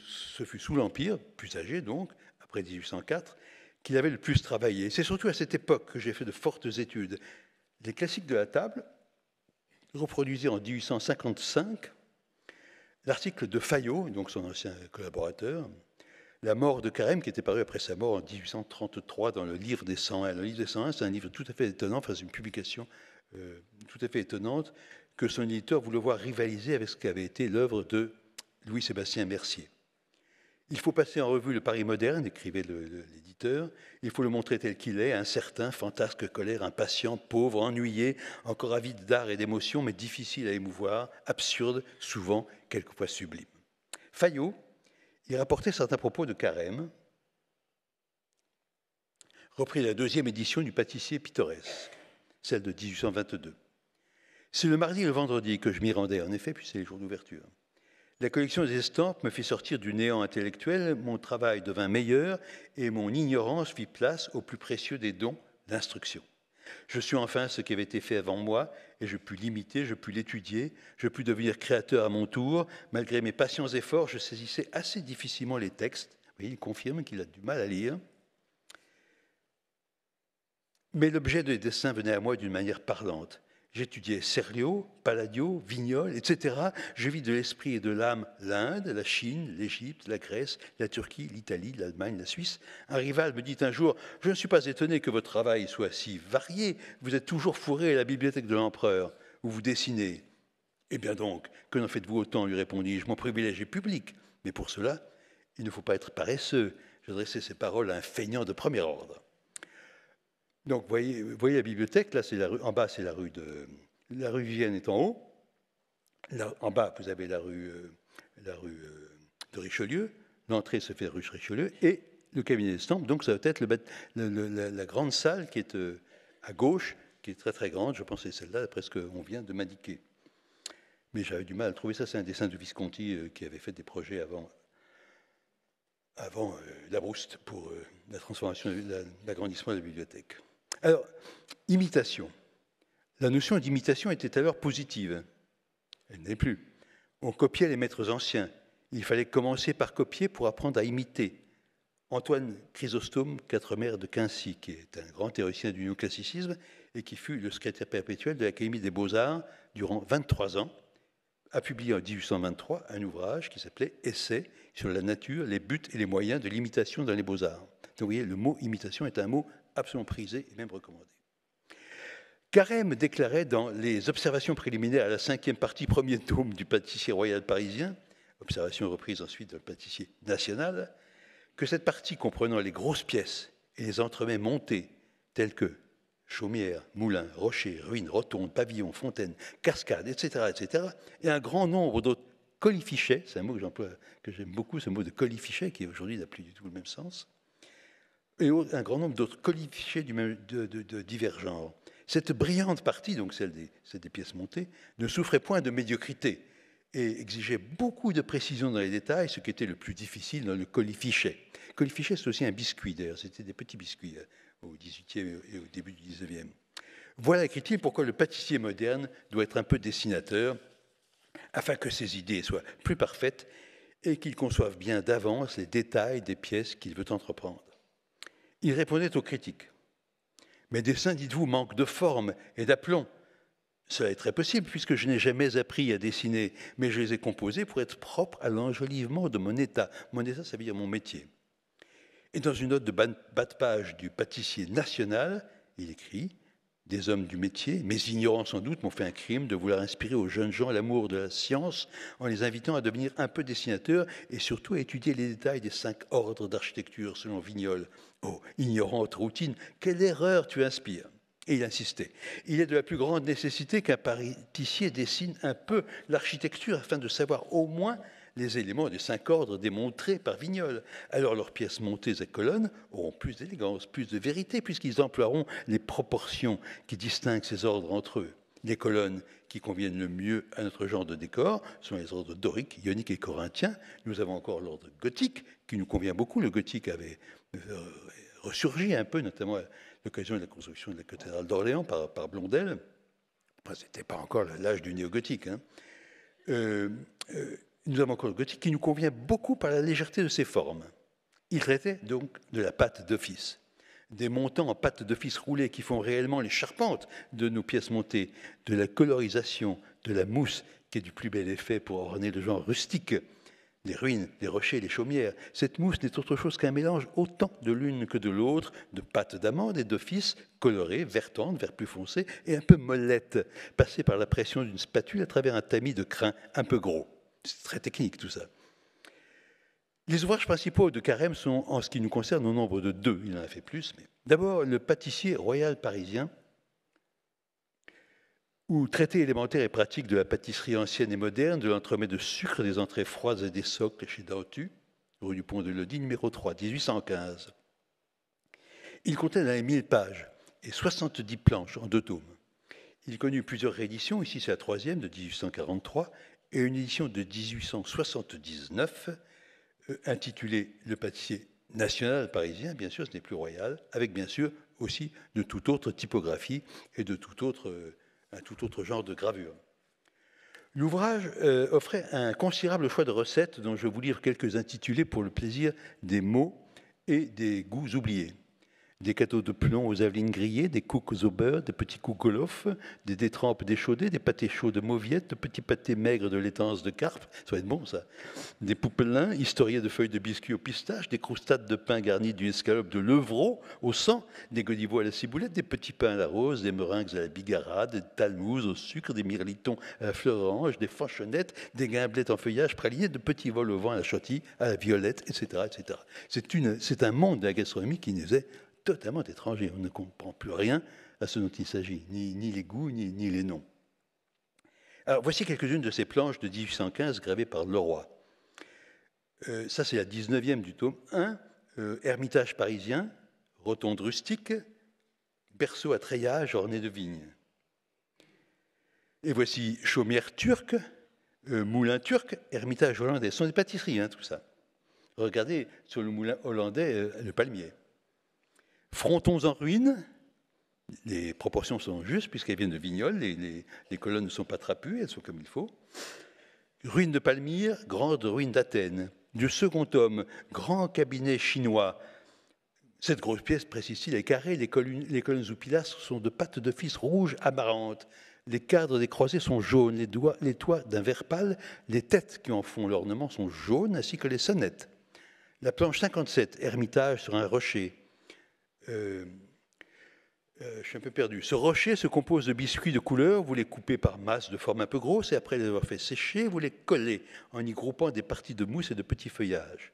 fut sous l'Empire, plus âgé donc, après 1804, qu'il avait le plus travaillé. C'est surtout à cette époque que j'ai fait de fortes études. Les classiques de la table, reproduisait en 1855 l'article de Fayot, donc son ancien collaborateur, La mort de Carême, qui était paru après sa mort en 1833 dans le Livre des 101. Le Livre des 101, c'est un livre tout à fait étonnant, enfin, c'est une publication euh, tout à fait étonnante que son éditeur voulait voir rivaliser avec ce qu'avait été l'œuvre de Louis-Sébastien Mercier. Il faut passer en revue le Paris moderne, écrivait l'éditeur. Il faut le montrer tel qu'il est, incertain, fantasque, colère, impatient, pauvre, ennuyé, encore avide d'art et d'émotion, mais difficile à émouvoir, absurde, souvent, quelquefois sublime. Fayot y rapportait certains propos de Carême, repris la deuxième édition du pâtissier pittoresque, celle de 1822. C'est le mardi et le vendredi que je m'y rendais, en effet, puis c'est les jours d'ouverture. La collection des estampes me fit sortir du néant intellectuel, mon travail devint meilleur et mon ignorance fit place au plus précieux des dons, d'instruction. Je suis enfin ce qui avait été fait avant moi et je pus l'imiter, je pus l'étudier, je pus devenir créateur à mon tour. Malgré mes patients efforts, je saisissais assez difficilement les textes. Vous voyez, il confirme qu'il a du mal à lire. Mais l'objet des dessins venait à moi d'une manière parlante. J'étudiais Serlio, Palladio, Vignol, etc. Je vis de l'esprit et de l'âme l'Inde, la Chine, l'Égypte, la Grèce, la Turquie, l'Italie, l'Allemagne, la Suisse. Un rival me dit un jour Je ne suis pas étonné que votre travail soit si varié. Vous êtes toujours fourré à la bibliothèque de l'empereur, où vous dessinez. Eh bien donc, que n'en faites-vous autant lui répondis-je. Mon privilège est public. Mais pour cela, il ne faut pas être paresseux. J'adressais ces paroles à un feignant de premier ordre. Donc, vous voyez, la bibliothèque, là, c'est la rue, en bas, c'est la rue de. La rue Vienne est en haut. Là, en bas, vous avez la rue, euh, la rue euh, de Richelieu. L'entrée se fait rue Richelieu et le cabinet d'estampes. Donc, ça va être la, grande salle qui est euh, à gauche, qui est très très grande. Je pense c'est celle-là, presque, on vient de m'indiquer. Mais j'avais du mal à trouver ça. C'est un dessin de Visconti qui avait fait des projets avant, avant la Brouste pour la transformation, l'agrandissement de la bibliothèque. Alors, imitation. La notion d'imitation était alors positive. Elle n'est plus. On copiait les maîtres anciens. Il fallait commencer par copier pour apprendre à imiter. Antoine Chrysostome, quatremère de Quincy, qui est un grand théoricien du néoclassicisme et qui fut le secrétaire perpétuel de l'Académie des beaux-arts durant 23 ans, a publié en 1823 un ouvrage qui s'appelait Essai sur la nature, les buts et les moyens de l'imitation dans les beaux-arts. vous voyez, le mot imitation est un mot absolument prisé et même recommandé. Carême déclarait dans les observations préliminaires à la cinquième partie, premier tome du pâtissier royal parisien, observation reprise ensuite dans le pâtissier national, que cette partie comprenant les grosses pièces et les entremets montés, tels que chaumières, moulins, rochers, ruines, rotondes, pavillons, fontaines, cascades, etc., etc., et un grand nombre d'autres colifichets, c'est un mot que j'emploie, que j'aime beaucoup, ce mot de colifichet qui aujourd'hui n'a plus du tout le même sens, et un grand nombre d'autres colifichets du de, divers genres. Cette brillante partie, donc celle des, pièces montées, ne souffrait point de médiocrité et exigeait beaucoup de précision dans les détails, ce qui était le plus difficile dans le colifichet. Colifichet, c'est aussi un biscuit d'ailleurs, c'était des petits biscuits euh, au 18e et au début du 19e. Voilà, écrit-il, pourquoi le pâtissier moderne doit être un peu dessinateur, afin que ses idées soient plus parfaites et qu'il conçoive bien d'avance les détails des pièces qu'il veut entreprendre. Il répondait aux critiques. Mes dessins, dites-vous, manquent de forme et d'aplomb. Cela est très possible puisque je n'ai jamais appris à dessiner, mais je les ai composés pour être propres à l'enjolivement de mon état. Mon état, ça veut dire mon métier. Et dans une note de bas de page du pâtissier national, il écrit des hommes du métier, mais ignorants sans doute, m'ont fait un crime de vouloir inspirer aux jeunes gens l'amour de la science en les invitant à devenir un peu dessinateurs et surtout à étudier les détails des cinq ordres d'architecture selon Vignol. Oh, ignorante routine, quelle erreur tu inspires et il insistait. Il est de la plus grande nécessité qu'un tissier dessine un peu l'architecture afin de savoir au moins les éléments des cinq ordres démontrés par Vignol. Alors leurs pièces montées à colonnes auront plus d'élégance, plus de vérité, puisqu'ils emploieront les proportions qui distinguent ces ordres entre eux. Les colonnes qui conviennent le mieux à notre genre de décor sont les ordres doriques, ionique et corinthiens. Nous avons encore l'ordre gothique qui nous convient beaucoup. Le gothique avait euh, ressurgi un peu, notamment à l'occasion de la construction de la cathédrale d'Orléans par, Blondel. ce n'était pas encore l'âge du néo-gothique. Hein. Euh, euh, nous avons encore le gothique qui nous convient beaucoup par la légèreté de ses formes. Il traitait donc de la pâte d'office. Des montants en pâte d'office roulée qui font réellement les charpentes de nos pièces montées, de la colorisation, de la mousse qui est du plus bel effet pour orner le genre rustique, les ruines, les rochers, les chaumières. Cette mousse n'est autre chose qu'un mélange autant de l'une que de l'autre, de pâte d'amande et d'office, colorée, vert tendre, vert plus foncé et un peu mollette, passée par la pression d'une spatule à travers un tamis de crin un peu gros. C'est très technique tout ça. Les ouvrages principaux de Carême sont, en ce qui nous concerne, au nombre de deux. Il en a fait plus. Mais... D'abord, le pâtissier royal parisien, ou traité élémentaire et pratique de la pâtisserie ancienne et moderne, de l'entremet de sucre, des entrées froides et des socles chez D'Autu, rue du Pont de Lodi, numéro 3, 1815. Il comptait dans les 1000 pages et 70 planches en deux tomes. Il connut plusieurs rééditions, ici c'est la troisième de 1843, et une édition de 1879 euh, intitulée Le pâtissier national parisien, bien sûr, ce n'est plus royal, avec bien sûr aussi de toute autre typographie et de tout autre, euh, un tout autre genre de gravure. L'ouvrage euh, offrait un considérable choix de recettes dont je vous lire quelques intitulés pour le plaisir des mots et des goûts oubliés des cadeaux de plomb aux avelines grillées, des cookies au beurre, des petits kougolofs, des détrempes déchaudées, des pâtés chauds de mauviettes, de petits pâtés maigres de l'étance de carpe, ça va être bon ça, des poupelins historiés de feuilles de biscuits au pistache, des croustades de pain garnies d'une escalope de levrault au sang, des godivots à la ciboulette, des petits pains à la rose, des meringues à la bigarade, des talmouses au sucre, des mirlitons à la fleur orange, des fanchonnettes, des gimblettes en feuillage pralier, de petits vols au vent à la chantilly, à la violette, etc. etc. C'est un monde de la gastronomie qui nous est totalement étranger. On ne comprend plus rien à ce dont il s'agit, ni, les goûts, ni, les noms. Alors, voici quelques-unes de ces planches de 1815 gravées par Leroy. Euh, ça, c'est la 19e du tome 1. Hermitage euh, Ermitage parisien, rotonde rustique, berceau à treillage orné de vignes. Et voici chaumière turque, euh, moulin turc, hermitage hollandais. Ce sont des pâtisseries, hein, tout ça. Regardez sur le moulin hollandais le palmier. Frontons en ruine, les proportions sont justes puisqu'elles viennent de vignoles, les, les, colonnes ne sont pas trapues, elles sont comme il faut. Ruine de Palmyre, grande ruine d'Athènes. Du second tome, grand cabinet chinois. Cette grosse pièce, précise-t-il, est les colonnes, les colonnes ou pilastres sont de pattes de fils rouges amarantes. Les cadres des croisées sont jaunes, les, doigts, les toits d'un vert pâle, les têtes qui en font l'ornement sont jaunes, ainsi que les sonnettes. La planche 57, ermitage sur un rocher. Euh, euh, je suis un peu perdu. Ce rocher se compose de biscuits de couleur. Vous les coupez par masses de forme un peu grosse et après les avoir fait sécher, vous les collez en y groupant des parties de mousse et de petits feuillages.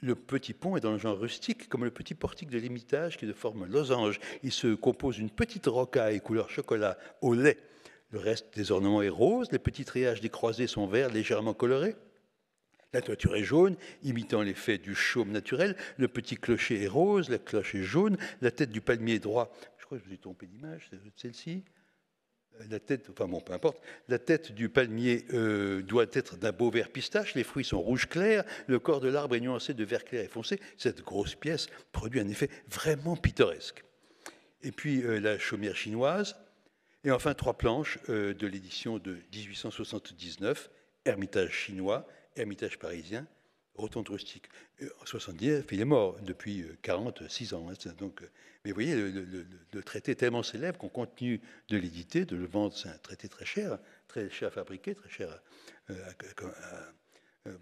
Le petit pont est dans le genre rustique, comme le petit portique de l'imitage qui est de forme losange. Il se compose d'une petite rocaille couleur chocolat au lait. Le reste des ornements est rose. Les petits triages des croisés sont verts légèrement colorés. La toiture est jaune, imitant l'effet du chaume naturel. Le petit clocher est rose, la cloche est jaune. La tête du palmier est droite. Je crois que je vous ai trompé d'image, c'est celle-ci. Euh, la tête, enfin bon, peu importe. La tête du palmier euh, doit être d'un beau vert pistache. Les fruits sont rouge clair. Le corps de l'arbre est nuancé de vert clair et foncé. Cette grosse pièce produit un effet vraiment pittoresque. Et puis euh, la chaumière chinoise. Et enfin trois planches de l'édition de 1879, Hermitage chinois Hermitage parisien, Rotonde rustique. Euh, en 79, il est mort depuis 46 euh, ans. Hein, donc, euh, mais vous voyez, le, traité est tellement célèbre qu'on continue de l'éditer, de le vendre. C'est un traité très cher, très cher à fabriquer, très cher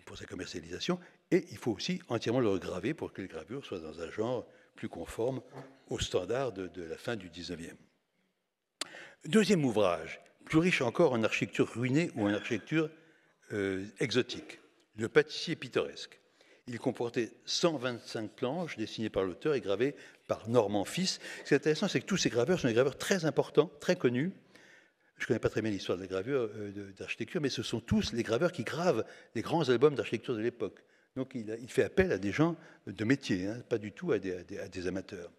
pour sa commercialisation. Et il faut aussi entièrement le regraver pour que les gravures soient dans un genre plus conforme aux standards de, la fin du 19e. Deuxième ouvrage, plus riche encore en architecture ruinée ou en architecture exotique. Le pâtissier pittoresque. Il comportait 125 planches dessinées par l'auteur et gravées par Normand Fils. Ce qui est intéressant, c'est que tous ces graveurs sont des graveurs très importants, très connus. Je ne connais pas très bien l'histoire de la gravure euh, d'architecture, mais ce sont tous les graveurs qui gravent les grands albums d'architecture de l'époque. Donc il, fait appel à des gens de métier, hein, pas du tout à des, amateurs.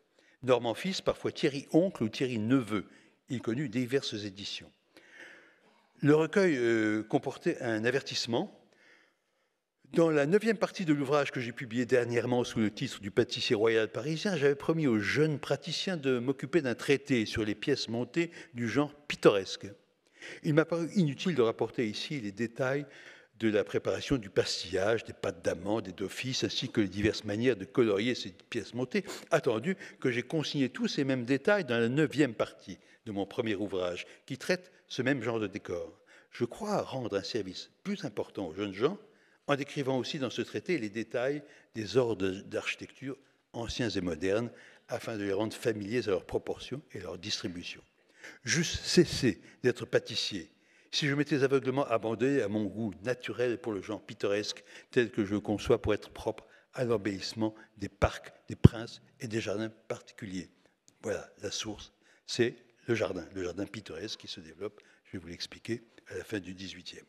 Normand Fils, parfois Thierry Oncle ou Thierry Neveu. Il connut diverses éditions. Le recueil euh, comportait un avertissement dans la neuvième partie de l'ouvrage que j'ai publié dernièrement sous le titre du pâtissier royal parisien, j'avais promis aux jeunes praticiens de m'occuper d'un traité sur les pièces montées du genre pittoresque. Il m'a paru inutile de rapporter ici les détails de la préparation du pastillage, des pâtes d'amande et d'office, ainsi que les diverses manières de colorier ces pièces montées, attendu que j'ai consigné tous ces mêmes détails dans la neuvième partie de mon premier ouvrage, qui traite ce même genre de décor. Je crois rendre un service plus important aux jeunes gens en décrivant aussi dans ce traité les détails des ordres d'architecture anciens et modernes, afin de les rendre familiers à leurs proportions et leur distribution. J'eusse cessé d'être pâtissier si je m'étais aveuglement abandonné à mon goût naturel pour le genre pittoresque tel que je conçois pour être propre à l'embellissement des parcs, des princes et des jardins particuliers. Voilà, la source, c'est le jardin, le jardin pittoresque qui se développe, je vais vous l'expliquer, à la fin du XVIIIe.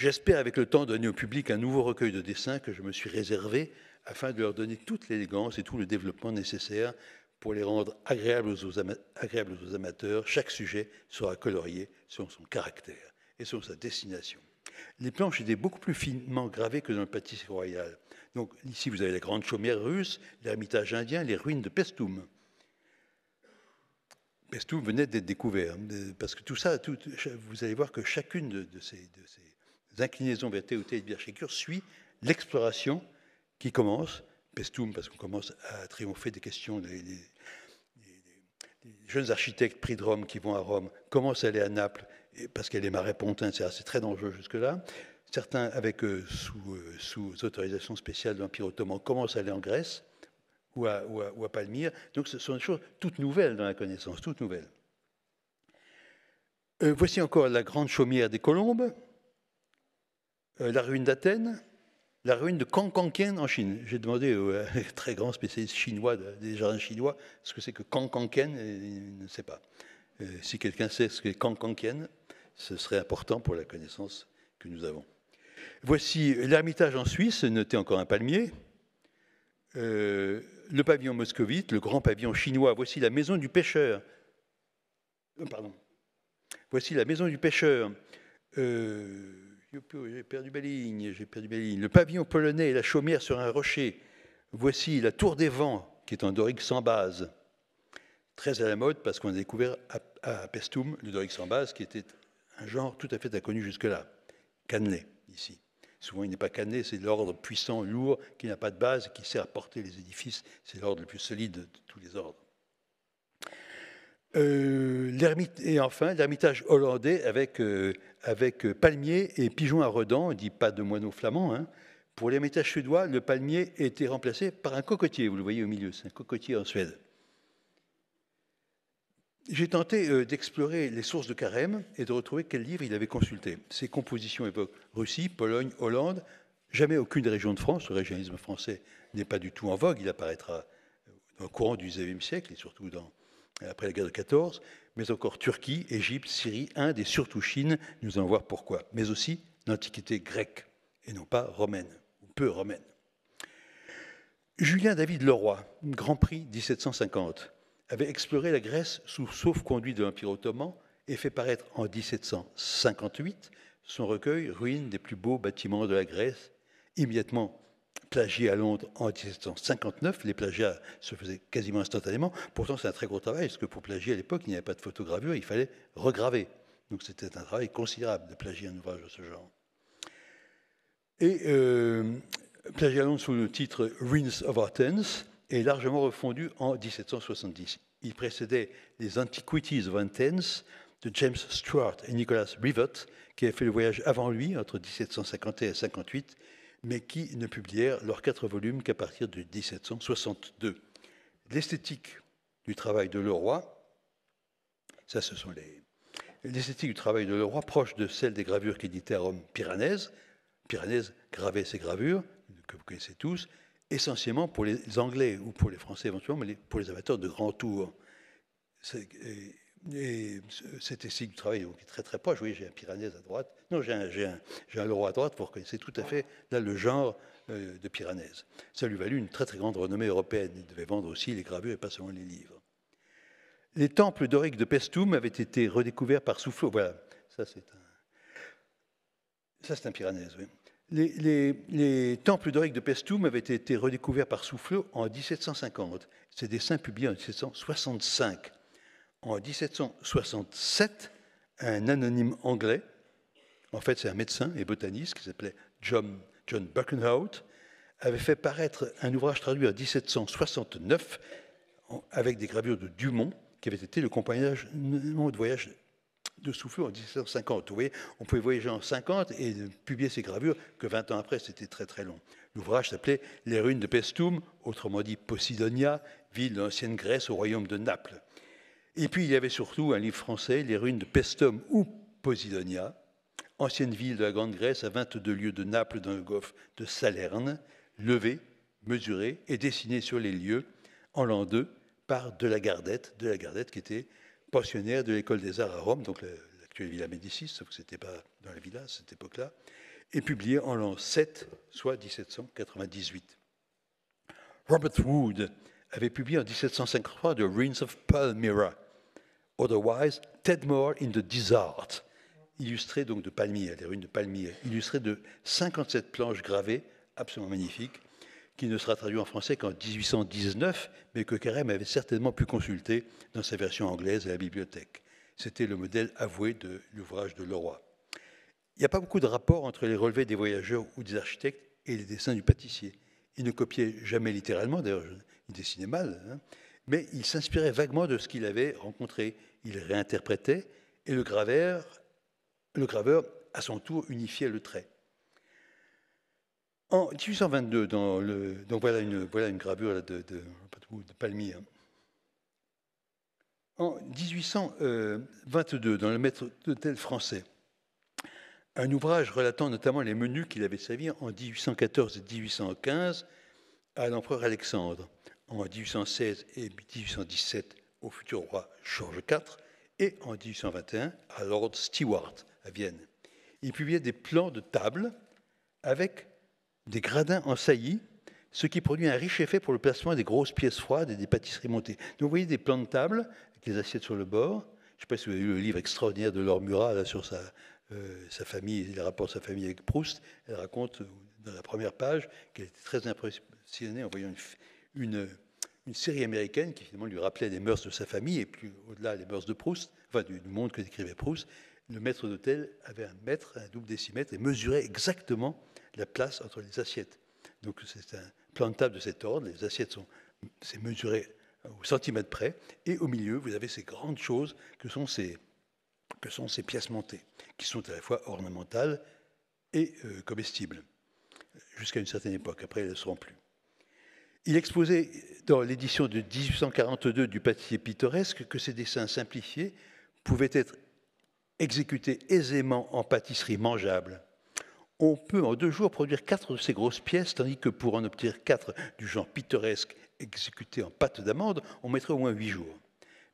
J'espère avec le temps donner au public un nouveau recueil de dessins que je me suis réservé afin de leur donner toute l'élégance et tout le développement nécessaire pour les rendre agréables aux, amateurs. Chaque sujet sera colorié selon son caractère et selon sa destination. Les planches étaient beaucoup plus finement gravées que dans le pâtissier royal. Donc ici, vous avez la grande chaumière russe, l'ermitage indien, les ruines de Pestoum. Pestoum venait d'être découvert, parce que tout ça, tout, vous allez voir que chacune ces, de ces l'inclinaison vers Théoté et Birchicure suit l'exploration qui commence, Pestum, parce qu'on commence à triompher des questions des, jeunes architectes pris de Rome qui vont à Rome, commencent à aller à Naples, parce qu'elle est marais pontin, C'est très dangereux jusque-là. Certains, avec euh, sous, euh, sous, autorisation spéciale de l'Empire ottoman, commencent à aller en Grèce ou à, ou, à, Palmyre. Donc ce sont des choses toutes nouvelles dans la connaissance, toutes nouvelles. Euh, voici encore la grande chaumière des colombes. Euh, la ruine d'Athènes, la ruine de Kankankien en Chine. J'ai demandé au euh, très grand spécialiste chinois des jardins chinois ce que c'est que Kankankien, et il ne sait pas. Euh, si quelqu'un sait ce que Kankankien, ce serait important pour la connaissance que nous avons. Voici l'Ermitage en Suisse, noté encore un palmier. le pavillon moscovite, le grand pavillon chinois. Voici la maison du pêcheur. pardon. Voici la maison du pêcheur j'ai perdu ma ligne, j'ai perdu ma ligne. Le pavillon polonais et la chaumière sur un rocher. Voici la tour des vents, qui est en dorique sans base. Très à la mode parce qu'on a découvert à, Pestum le dorique sans base, qui était un genre tout à fait inconnu jusque-là. Cannelé, ici. Souvent, il n'est pas cannelé, c'est l'ordre puissant, lourd, qui n'a pas de base, qui sert à porter les édifices. C'est l'ordre le plus solide de tous les ordres. Euh, et enfin, l'ermitage hollandais avec euh, avec euh, palmier et pigeon à redans, on dit pas de moineaux flamands. Hein. Pour Pour l'Hermitage suédois, le palmier était remplacé par un cocotier, vous le voyez au milieu, c'est un cocotier en Suède. J'ai tenté euh, d'explorer les sources de Carême et de retrouver quel livre il avait consulté. Ses compositions évoquent Russie, Pologne, Hollande, jamais aucune région de France. Le régionalisme français n'est pas du tout en vogue. Il apparaîtra euh, au courant du XIXe siècle et surtout après la guerre de 14 mais encore Turquie, Égypte, Syrie, Inde et surtout Chine, nous allons voir pourquoi, mais aussi l'Antiquité grecque et non pas romaine, ou peu romaine. Julien David Leroy, Grand Prix 1750, avait exploré la Grèce sous sauf-conduit de l'Empire ottoman et fait paraître en 1758 son recueil Ruines des plus beaux bâtiments de la Grèce, immédiatement plagié à Londres en 1759. Les plagiats se faisaient quasiment instantanément. Pourtant, c'est un très gros travail, parce que pour plagier à l'époque, il n'y avait pas de photogravure, il fallait regraver. Donc c'était un travail considérable de plagier un ouvrage de ce genre. Et euh, à Londres sous le titre Ruins of Athens est largement refondu en 1770. Il précédait les Antiquities of Athens de James Stuart et Nicholas Rivet, qui avaient fait le voyage avant lui entre 1750 et 1758, mais qui ne publièrent leurs quatre volumes qu'à partir de 1762. L'esthétique du travail de Leroy, ça ce sont les... L'esthétique du travail de Leroy, proche de celle des gravures qu'éditait à Rome Piranèse, Piranèse gravait ses gravures, que vous connaissez tous, essentiellement pour les Anglais ou pour les Français éventuellement, mais pour les amateurs de grands tours. Et c'était signe du travail qui très très proche. Oui, j'ai un Piranèse à droite. Non, j'ai un, Leroy à droite. Vous c'est tout à fait là le genre euh, de Piranèse. Ça lui valut une très très grande renommée européenne. Il devait vendre aussi les gravures et pas seulement les livres. Les temples doriques de Pestum avaient été redécouverts par Soufflot. Voilà, ça c'est un, ça un Les, temples doriques de Pestum avaient été redécouverts par Soufflot en 1750. C'est des saints publiés en 1765 en 1767 un anonyme anglais, en fait c'est un médecin et botaniste qui s'appelait John, John avait fait paraître un ouvrage traduit en 1769 avec des gravures de Dumont, qui avait été le compagnon de voyage de Souffleux en 1750. Vous voyez, on pouvait voyager en 50 et publier ces gravures que 20 ans après, c'était très très long. L'ouvrage s'appelait Les ruines de Pestum, autrement dit Posidonia, ville d'ancienne Grèce au royaume de Naples. Et puis il y avait surtout un livre français, Les ruines de Pestum ou Posidonia, ancienne ville de la Grande Grèce à 22 lieues de Naples dans le golfe de Salerne, levée, mesurée et dessinée sur les lieux en l'an 2 par Delagardette, Delagardette qui était pensionnaire de l'école des arts à Rome, donc l'actuelle Villa Médicis, sauf que ce n'était pas dans la villa à cette époque-là, et publié en l'an 7, soit 1798. Robert Wood avait publié en 1753 The Ruins of Palmyra, Otherwise, Tedmore in the Desert, illustré donc de Palmyre, des ruines de Palmyre, illustré de 57 planches gravées, absolument magnifiques, qui ne sera traduit en français qu'en 1819, mais que Carême avait certainement pu consulter dans sa version anglaise à la bibliothèque. C'était le modèle avoué de l'ouvrage de Leroy. Il n'y a pas beaucoup de rapport entre les relevés des voyageurs ou des architectes et les dessins du pâtissier. Il ne copiait jamais littéralement, d'ailleurs, il dessinait mal, hein, mais il s'inspirait vaguement de ce qu'il avait rencontré il réinterprétait, et le graveur, le graveur à son tour unifiait le trait. En 1822, dans le, voilà une, voilà une gravure de, de, Palmier. Hein. En 1822, dans le maître d'hôtel français, un ouvrage relatant notamment les menus qu'il avait servis en 1814 et 1815 à l'empereur Alexandre, en 1816 et 1817 au futur roi George IV et en 1821 à Lord Stewart à Vienne. Il publiait des plans de table avec des gradins en saillie, ce qui produit un riche effet pour le placement des grosses pièces froides et des pâtisseries montées. vous voyez des plans de table avec les assiettes sur le bord. Je ne sais pas si vous avez lu le livre extraordinaire de Laure Murat sur sa, euh, sa famille, les rapports de sa famille avec Proust. Elle raconte euh, dans la première page qu'elle était très impressionnée en voyant une, une une série américaine qui finalement lui rappelait les mœurs de sa famille et plus au-delà les mœurs de Proust, enfin du, monde que décrivait Proust. Le maître d'hôtel avait un mètre, un double décimètre et mesurait exactement la place entre les assiettes. Donc c'est un plan de table de cet ordre, les assiettes sont c'est au centimètre près et au milieu vous avez ces grandes choses que sont ces que sont ces pièces montées qui sont à la fois ornementales et euh, comestibles jusqu'à une certaine époque après elles ne seront plus. Il exposait dans l'édition de 1842 du Pâtissier pittoresque que ces dessins simplifiés pouvaient être exécutés aisément en pâtisserie mangeable. On peut en deux jours produire quatre de ces grosses pièces, tandis que pour en obtenir quatre du genre pittoresque exécutés en pâte d'amande, on mettrait au moins huit jours.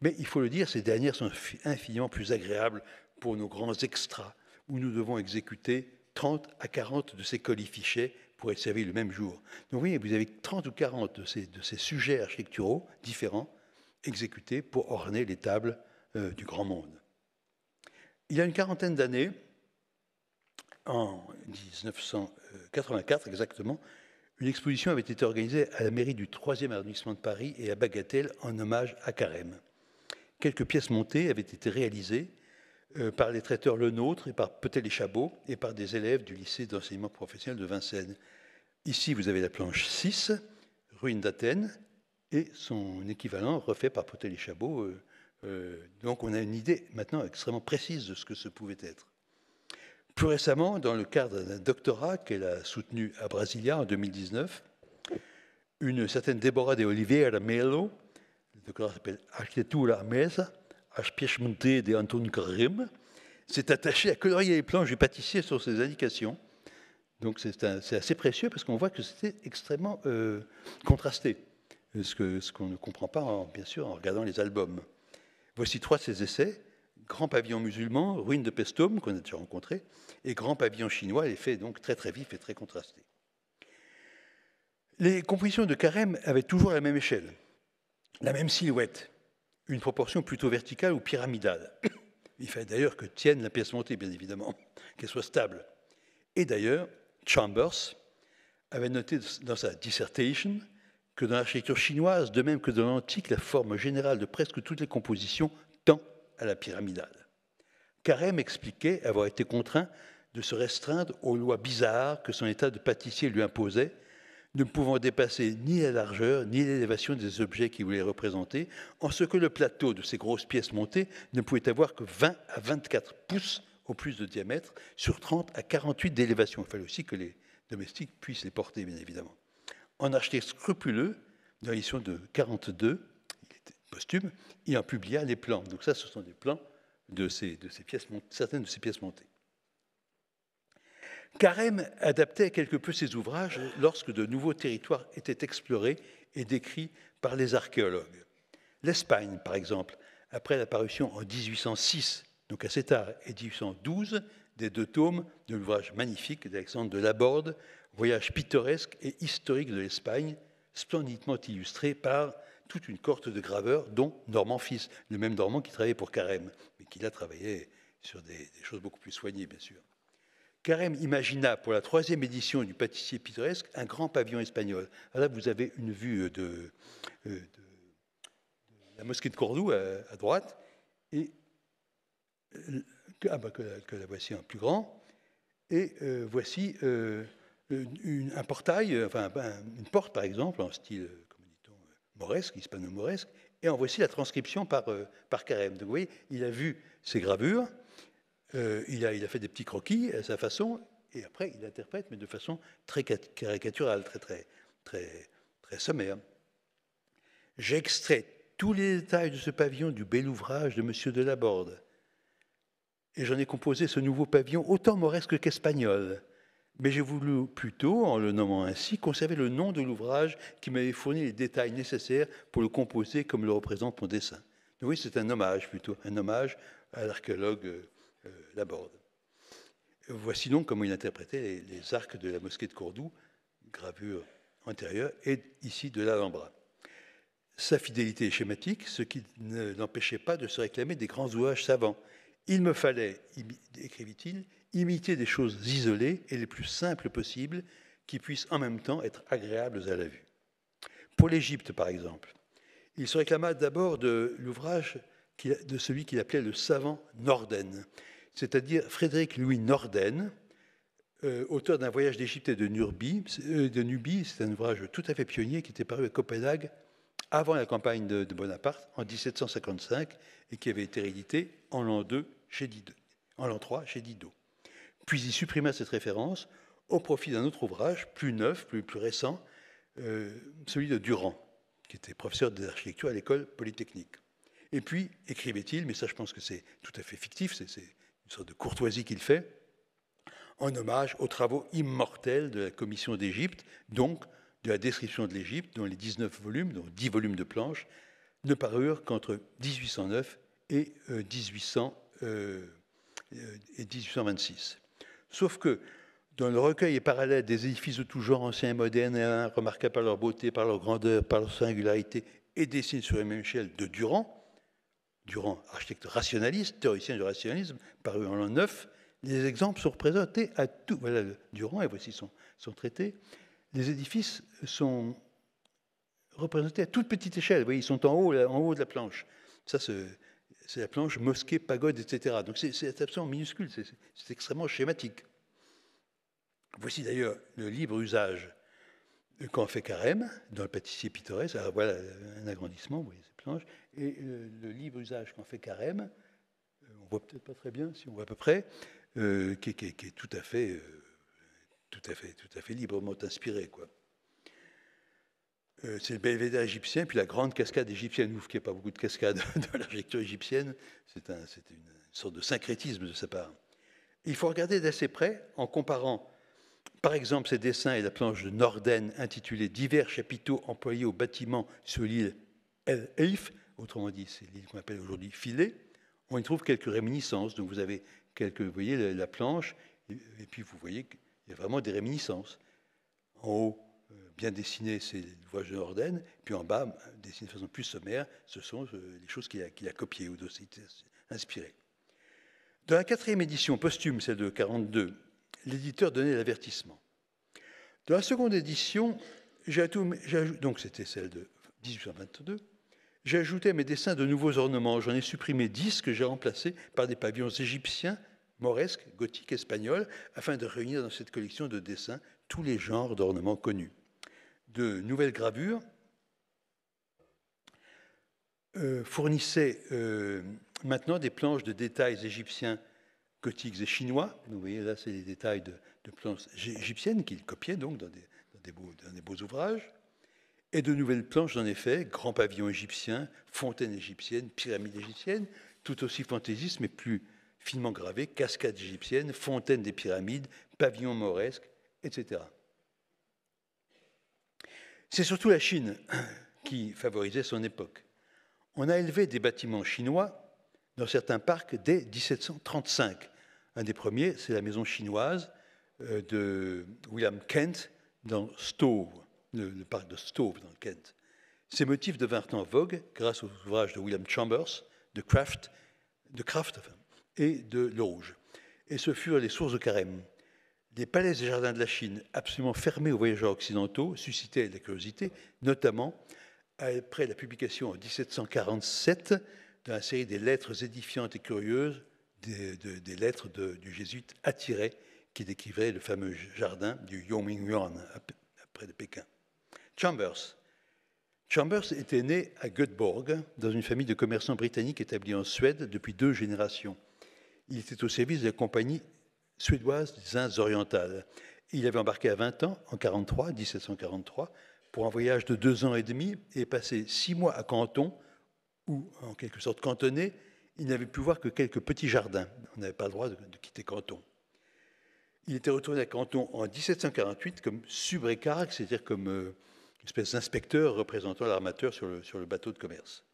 Mais il faut le dire, ces dernières sont infiniment plus agréables pour nos grands extras, où nous devons exécuter 30 à 40 de ces colifichets pour être servi le même jour. Donc vous voyez, vous avez 30 ou 40 de ces, sujets architecturaux différents exécutés pour orner les tables euh, du grand monde. Il y a une quarantaine d'années, en 1984 exactement, une exposition avait été organisée à la mairie du 3e arrondissement de Paris et à Bagatelle en hommage à Carême. Quelques pièces montées avaient été réalisées euh, par les traiteurs Le Nôtre et par Petel et Chabot et par des élèves du lycée d'enseignement professionnel de Vincennes. Ici, vous avez la planche 6, ruine d'Athènes, et son équivalent refait par Petel et Chabot. Euh, euh, donc on a une idée maintenant extrêmement précise de ce que ce pouvait être. Plus récemment, dans le cadre d'un doctorat qu'elle a soutenu à Brasilia en 2019, une certaine Deborah de Oliveira Melo, le doctorat s'appelle à Mesa, H. Monte et Anton Karim s'est attaché à colorier les planches du pâtissier sur ses indications. Donc c'est assez précieux parce qu'on voit que c'était extrêmement euh, contrasté, ce qu'on ne comprend pas, bien sûr, en regardant les albums. Voici trois de ses essais. Grand pavillon musulman, ruine de Pestome, qu'on a déjà rencontré, et grand pavillon chinois, l'effet donc très très vif et très contrasté. Les compositions de Carême avaient toujours la même échelle, la même silhouette, une proportion plutôt verticale ou pyramidale. Il fallait d'ailleurs que tienne la pièce montée, bien évidemment, qu'elle soit stable. Et d'ailleurs, Chambers avait noté dans sa dissertation que dans l'architecture chinoise, de même que dans l'antique, la forme générale de presque toutes les compositions tend à la pyramidale. Carême expliquait avoir été contraint de se restreindre aux lois bizarres que son état de pâtissier lui imposait ne pouvant dépasser ni la largeur ni l'élévation des objets qu'il voulait représenter, en ce que le plateau de ces grosses pièces montées ne pouvait avoir que 20 à 24 pouces au plus de diamètre sur 30 à 48 d'élévation. Il fallait aussi que les domestiques puissent les porter, bien évidemment. En architecte scrupuleux, dans l'édition de 42, il était posthume, il en publia les plans. Donc ça, ce sont des plans de ces, de ces certaines de ces pièces montées. Carême adaptait quelque peu ses ouvrages lorsque de nouveaux territoires étaient explorés et décrits par les archéologues. L'Espagne, par exemple, après l'apparition en 1806, donc assez tard, et 1812, des deux tomes de l'ouvrage magnifique d'Alexandre de Laborde, Voyage pittoresque et historique de l'Espagne, splendidement illustré par toute une cohorte de graveurs, dont Normand Fils, le même Normand qui travaillait pour Carême, mais qui l'a travaillé sur des choses beaucoup plus soignées, bien sûr. Carême imagina pour la troisième édition du pâtissier pittoresque un grand pavillon espagnol. là, vous avez une vue euh, euh, de, la mosquée de Cordoue euh, à, droite, et ah, bah, que, la, voici en plus grand, et voici un portail, une porte par exemple, en style, comment dit-on, mauresque, hispano-mauresque, et en voici la transcription par, par Carême. Donc vous voyez, il a vu ces gravures, euh, il, a, fait des petits croquis à sa façon, et après il interprète, mais de façon très caricaturale, très, très, très, très sommaire. J'extrais tous les détails de ce pavillon du bel ouvrage de M. Delaborde, et j'en ai composé ce nouveau pavillon autant mauresque qu'espagnol. Mais j'ai voulu plutôt, en le nommant ainsi, conserver le nom de l'ouvrage qui m'avait fourni les détails nécessaires pour le composer comme le représente mon dessin. Oui, c'est un hommage plutôt, un hommage à l'archéologue euh, euh, l'aborde. Voici donc comment il interprétait les, arcs de la mosquée de Cordoue, gravure antérieure, et ici de l'Alhambra. Sa fidélité est schématique, ce qui ne l'empêchait pas de se réclamer des grands ouvrages savants. Il me fallait, écrivit-il, imiter des choses isolées et les plus simples possibles qui puissent en même temps être agréables à la vue. Pour l'Égypte, par exemple, il se réclama d'abord de l'ouvrage de celui qu'il appelait le savant Norden, c'est-à-dire Frédéric Louis Norden, euh, auteur d'un voyage d'Égypte et euh, de, Nubie. C'est un ouvrage tout à fait pionnier qui était paru à Copenhague avant la campagne de, Bonaparte en 1755 et qui avait été réédité en l'an 2 chez Didot, en l'an 3 chez Didot. Puis il supprima cette référence au profit d'un autre ouvrage plus neuf, plus, récent, euh, celui de Durand, qui était professeur d'architecture à l'école polytechnique. Et puis, écrivait-il, mais ça je pense que c'est tout à fait fictif, c'est une sorte de courtoisie qu'il fait, en hommage aux travaux immortels de la Commission d'Égypte, donc de la description de l'Égypte, dont les 19 volumes, dont 10 volumes de planches, ne parurent qu'entre 1809 et, 1826. Euh, euh, euh, Sauf que dans le recueil et parallèle des édifices de tout genre, anciens et modernes, remarquables par leur beauté, par leur grandeur, par leur singularité, et dessinés sur la même échelle de Durand, Durand, architecte rationaliste, théoricien du rationalisme, paru en l'an 9, les exemples sont représentés à tout. Voilà Durand, et voici son, traité. Les édifices sont représentés à toute petite échelle. Vous voyez, ils sont en haut, en haut de la planche. Ça, c'est la planche mosquée, pagode, etc. Donc c'est absolument minuscule, c'est extrêmement schématique. Voici d'ailleurs le libre usage qu'en fait carême, dans le pâtissier pittoresque. Ah, voilà un agrandissement, vous voyez, et euh, le libre usage qu'en fait Carême, on euh, on voit peut-être pas très bien, si on voit à peu près, euh, qui, est tout à fait, tout à fait, tout à fait librement inspiré, quoi. C'est le belvédère égyptien, puis la grande cascade égyptienne. Ouf, qui n'y pas beaucoup de cascades dans l'architecture égyptienne. C'est une sorte de syncrétisme de sa part. Il faut regarder d'assez près en comparant par exemple, ces dessins et la planche de Norden intitulée Divers chapiteaux employés au bâtiment sur l'île El Eif, autrement dit, c'est l'île qu'on appelle aujourd'hui Filet, on y trouve quelques réminiscences. Donc vous avez quelques, vous voyez la, planche, et, puis vous voyez qu'il y a vraiment des réminiscences. En haut, euh, bien dessiné, c'est le voyage de puis en bas, dessiné de façon plus sommaire, ce sont euh, les choses qu'il a, copiées ou dont s'est inspiré. Dans la quatrième édition posthume, celle de 1942, l'éditeur donnait l'avertissement. Dans la seconde édition, j'ajoute donc c'était celle de 1822, j'ai ajouté à mes dessins de nouveaux ornements. J'en ai supprimé dix que j'ai remplacés par des pavillons égyptiens, mauresques, gothiques, espagnols, afin de réunir dans cette collection de dessins tous les genres d'ornements connus. De nouvelles gravures euh, fournissaient euh, maintenant des planches de détails égyptiens, gothiques et chinois. Vous voyez là, c'est des détails de, planches égyptiennes qu'ils copiaient donc dans des beaux ouvrages. Et de nouvelles planches, en effet, grand pavillon égyptien, fontaines égyptiennes, pyramides égyptiennes, tout aussi fantaisistes, mais plus finement gravé cascades égyptiennes, fontaines des pyramides, pavillons mauresques, etc. C'est surtout la Chine qui favorisait son époque. On a élevé des bâtiments chinois dans certains parcs dès 1735. Un des premiers, c'est la maison chinoise euh, de William Kent dans Stowe le, parc de Stove dans le Kent. Ces motifs devinrent en vogue grâce aux ouvrages de William Chambers, de Kraft, de Kraft et de Lauge. Et ce furent les sources de carême. Les palais et jardins de la Chine, absolument fermés aux voyageurs occidentaux, suscitaient la curiosité, notamment après la publication en 1747 d'une série des lettres édifiantes et curieuses des, lettres du jésuite attiré qui décrivait le fameux jardin du Yongmingyuan, près de Pékin. Chambers. Chambers était né à Göteborg, dans une famille de commerçants britanniques établie en Suède depuis deux générations. Il était au service de la compagnie suédoise des Indes orientales. Il avait embarqué à 20 ans, en 43, 1743, pour un voyage de deux ans et demi et passé six mois à Canton, où, en quelque sorte cantonné, il n'avait pu voir que quelques petits jardins. On n'avait pas le droit de, quitter Canton. Il était retourné à Canton en 1748 comme subrécargue, c'est-à-dire comme euh, une espèce d'inspecteur représentant l'armateur sur le, bateau de commerce.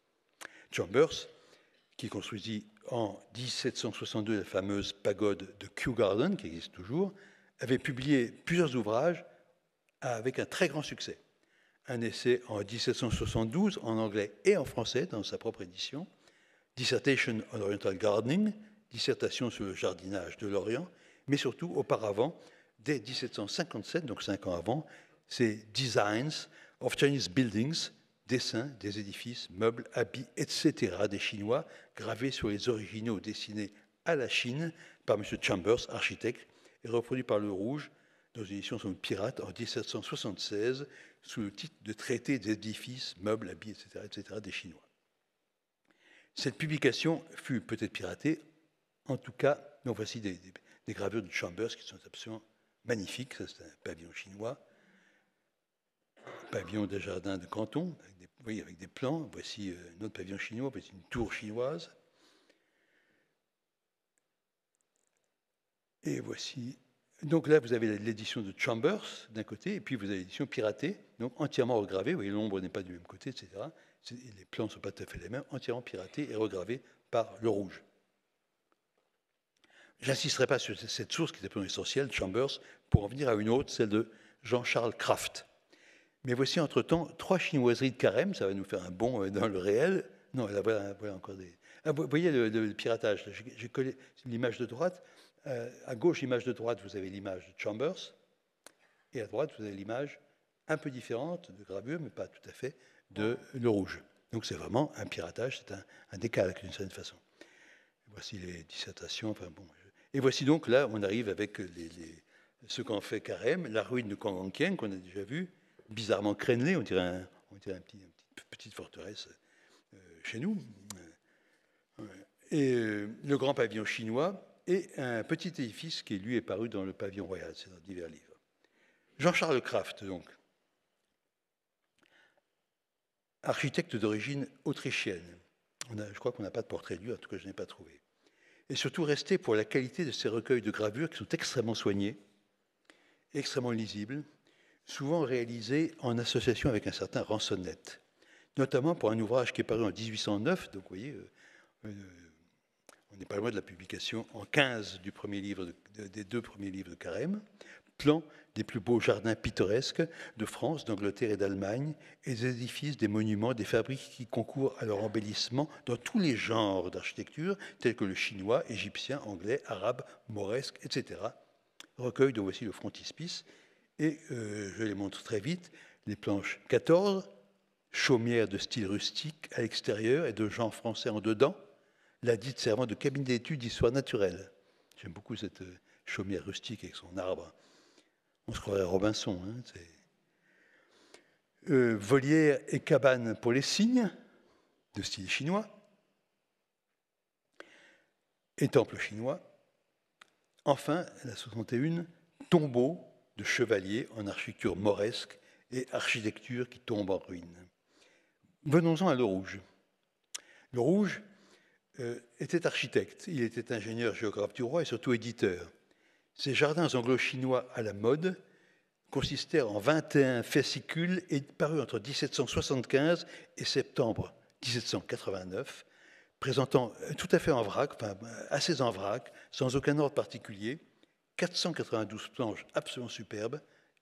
Chambers, qui construisit en 1762 la fameuse pagode de Kew Garden, qui existe toujours, avait publié plusieurs ouvrages avec un très grand succès. Un essai en 1772 en anglais et en français dans sa propre édition, Dissertation on Oriental Gardening, dissertation sur le jardinage de l'Orient, mais surtout auparavant, dès 1757, donc cinq ans avant, ses Designs, of Chinese buildings, dessins des édifices, meubles, habits, etc. des Chinois, gravés sur les originaux dessinés à la Chine par M. Chambers, architecte, et reproduits par Le Rouge dans une édition sur pirate en 1776 sous le titre de Traité des édifices, meubles, habits, etc., etc. des Chinois. Cette publication fut peut-être piratée, en tout cas, donc voici des gravures de Chambers qui sont absolument magnifiques, c'est un pavillon chinois, pavillon des jardins de Canton, avec des, plans. Voici euh, notre pavillon chinois, voici une tour chinoise. Et voici. Donc là, vous avez l'édition de Chambers d'un côté, et puis vous avez l'édition piratée, donc entièrement regravée. Vous voyez, l'ombre n'est pas du même côté, etc. Les plans ne sont pas tout à fait les mêmes, entièrement piratés et regravés par le rouge. J'insisterai pas sur cette source qui est absolument essentielle, Chambers, pour en venir à une autre, celle de Jean-Charles Kraft. Mais voici entre-temps trois chinoiseries de carême, ça va nous faire un bond euh, dans le réel. Non, là, voilà, encore des. Ah, vous voyez le, piratage, j'ai collé l'image de droite. Euh, à gauche, image de droite, vous avez l'image de Chambers. Et à droite, vous avez l'image un peu différente de gravure, mais pas tout à fait, de Le Rouge. Donc c'est vraiment un piratage, c'est un, décalque d'une certaine façon. Voici les dissertations. Enfin bon, Et voici donc là, on arrive avec ce qu'en fait Carême, la ruine de Kang qu'on a déjà vu, bizarrement crénelé, on dirait, une petite, forteresse euh, chez nous. Euh, et euh, le grand pavillon chinois et un petit édifice qui, lui, est paru dans le pavillon royal, c'est dans divers livres. Jean-Charles Kraft, donc, architecte d'origine autrichienne. je crois qu'on n'a pas de portrait de lui, en tout cas, je n'ai pas trouvé. Et surtout resté pour la qualité de ses recueils de gravures qui sont extrêmement soignés, extrêmement lisibles, souvent réalisé en association avec un certain Ransonnette, notamment pour un ouvrage qui est paru en 1809, donc vous voyez, euh, euh, on n'est pas loin de la publication en 15 du premier livre des deux premiers livres de Carême, plan des plus beaux jardins pittoresques de France, d'Angleterre et d'Allemagne, et des édifices, des monuments, des fabriques qui concourent à leur embellissement dans tous les genres d'architecture, tels que le chinois, égyptien, anglais, arabe, mauresque, etc. Recueil dont voici le frontispice, et euh, je les montre très vite. Les planches 14, chaumière de style rustique à l'extérieur et de gens français en dedans, la dite servant de cabine d'études d'histoire naturelle. J'aime beaucoup cette euh, chaumière rustique avec son arbre. On se croirait Robinson. Hein, euh, volière et cabane pour les cygnes, de style chinois, et temple chinois. Enfin, la 61, tombeau de chevaliers en architecture mauresque et architecture qui tombe en ruine. Venons-en à Le Rouge. Le Rouge euh, était architecte, il était ingénieur géographe du roi et surtout éditeur. Ses jardins anglo-chinois à la mode consistèrent en 21 fascicules et parus entre 1775 et septembre 1789, présentant tout à fait en vrac, assez en vrac, sans aucun ordre particulier, 492 planches absolument superbes,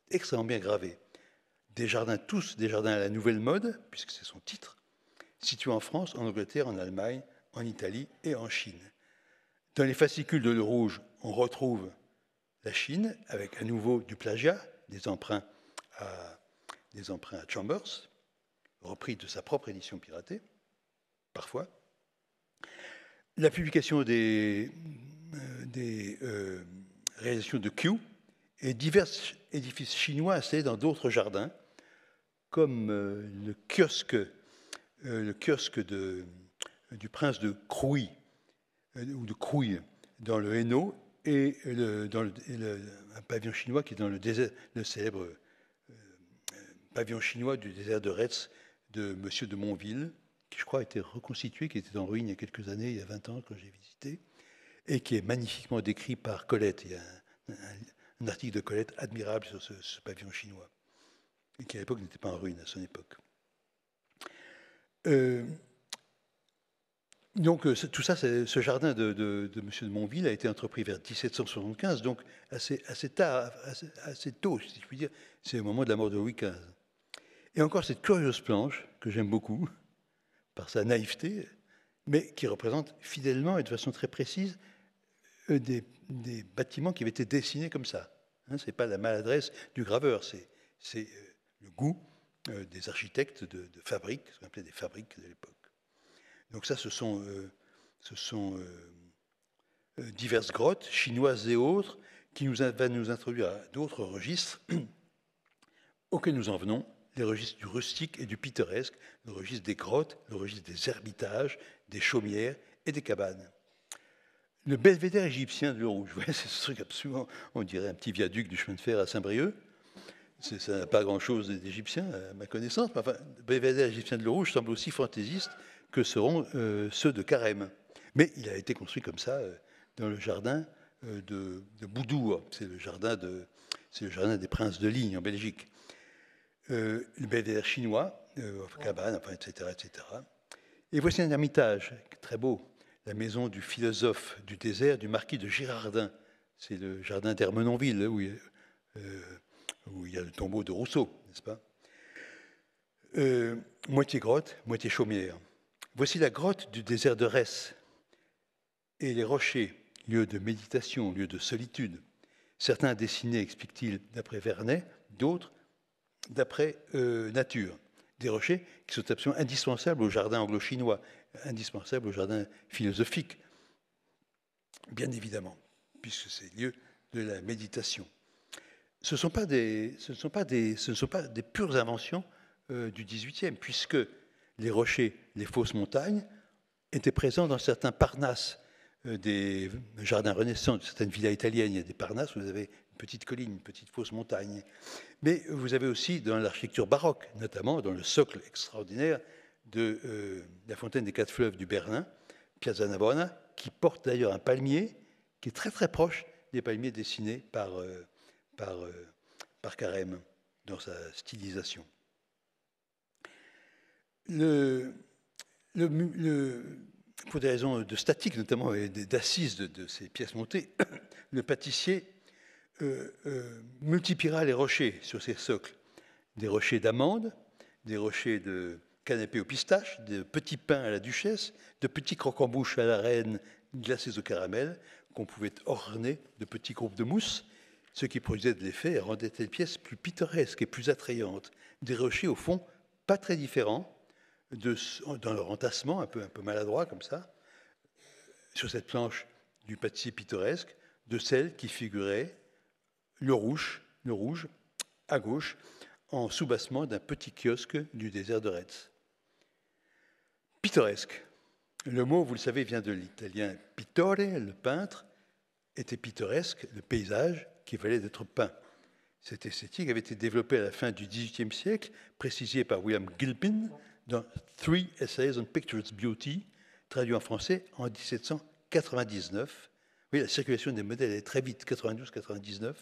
extrêmement bien gravées. Des jardins, tous des jardins à la nouvelle mode, puisque c'est son titre, situés en France, en Angleterre, en Allemagne, en Italie et en Chine. Dans les fascicules de Le Rouge, on retrouve la Chine avec à nouveau du plagiat, des emprunts à, Chambers, repris de sa propre édition piratée, parfois. La publication des, euh, euh, réalisation de Q et divers édifices chinois installés dans d'autres jardins, comme euh, le kiosque, euh, le kiosque du prince de Crouy, euh, ou de Crouille, dans le Hainaut, et, dans un pavillon chinois qui est dans le, désert, le célèbre pavillon chinois du désert de Retz de Monsieur de Monville, qui je crois a été reconstitué, qui était en ruine il y a quelques années, il y a 20 ans, quand j'ai visité et qui est magnifiquement décrit par Colette. Il y a un, article de Colette admirable sur ce, pavillon chinois, et qui à l'époque n'était pas en ruine à son époque. Euh, donc euh, tout ça, ce jardin de, de, de, M. de Montville a été entrepris vers 1775, donc assez, assez tard, assez, assez, tôt, si je puis dire, c'est au moment de la mort de Louis XV. Et encore cette curieuse planche que j'aime beaucoup par sa naïveté, mais qui représente fidèlement et de façon très précise des, bâtiments qui avaient été dessinés comme ça. Hein, ce n'est pas la maladresse du graveur, c'est, euh, le goût euh, des architectes de, fabriques, ce qu'on appelait des fabriques de l'époque. Donc ça, ce sont, euh, diverses grottes, chinoises et autres, qui nous, va nous introduire à d'autres registres auxquels nous en venons, les registres du rustique et du pittoresque, le registre des grottes, le registre des ermitages, des chaumières et des cabanes le belvédère égyptien de Rouge. c'est ce truc absolument, on dirait un petit viaduc du chemin de fer à Saint-Brieuc. Ça n'a pas grand-chose d'Égyptien, à ma connaissance. Mais enfin, le belvédère égyptien de Rouge semble aussi fantaisiste que seront euh, ceux de Carême. Mais il a été construit comme ça euh, dans le jardin euh, de, de, Boudour. C'est le, jardin des princes de ligne en Belgique. le belvédère chinois, cabane, etc., etc. Et voici un ermitage très beau la maison du philosophe du désert, du marquis de Girardin. C'est le jardin d'Hermenonville, euh, où, il y a le tombeau de Rousseau, n'est-ce pas euh, Moitié grotte, moitié chaumière. Voici la grotte du désert de Rès et les rochers, lieu de méditation, lieu de solitude. Certains dessinés, explique-t-il, d'après Vernet, d'autres d'après euh, nature. Des rochers qui sont absolument indispensables au jardin anglo-chinois indispensable au jardin philosophique, bien évidemment, puisque c'est lieu de la méditation. Ce ne sont pas des, pures inventions euh, du XVIIIe, puisque les rochers, les fausses montagnes étaient présents dans certains parnasses euh, des jardins renaissants, de certaines villas italiennes. Il y a des parnasses où vous avez une petite colline, une petite fausse montagne. Mais vous avez aussi dans l'architecture baroque, notamment dans le socle extraordinaire de euh, la fontaine des quatre fleuves du Berlin, Piazza Navona, qui porte d'ailleurs un palmier qui est très très proche des palmiers dessinés par, euh, euh, par, Carême dans sa stylisation. Le, le, pour des raisons de statique notamment et d'assises de, de, ces pièces montées, le pâtissier multipliera les rochers sur ces socles, des rochers d'amandes, des rochers de, canapés aux pistaches, de petits pains à la duchesse, de petits croquembouches à la reine glacés au caramel, qu'on pouvait orner de petits groupes de mousse, ce qui produisait de l'effet et rendait cette pièce plus pittoresque et plus attrayante, Des rochers, au fond, pas très différents, dans leur entassement, un peu, maladroit comme ça, sur cette planche du pâtissier pittoresque, de celle qui figurait le rouge, le rouge à gauche, en soubassement d'un petit kiosque du désert de Retz pittoresque. Le mot, vous le savez, vient de l'italien pittore, le peintre, était pittoresque, le paysage qui valait d'être peint. Cette esthétique avait été développée à la fin du XVIIIe siècle, précisée par William Gilpin dans Three Essays on Pictures Beauty, traduit en français en 1799. Oui, la circulation des modèles est très vite, 92-99.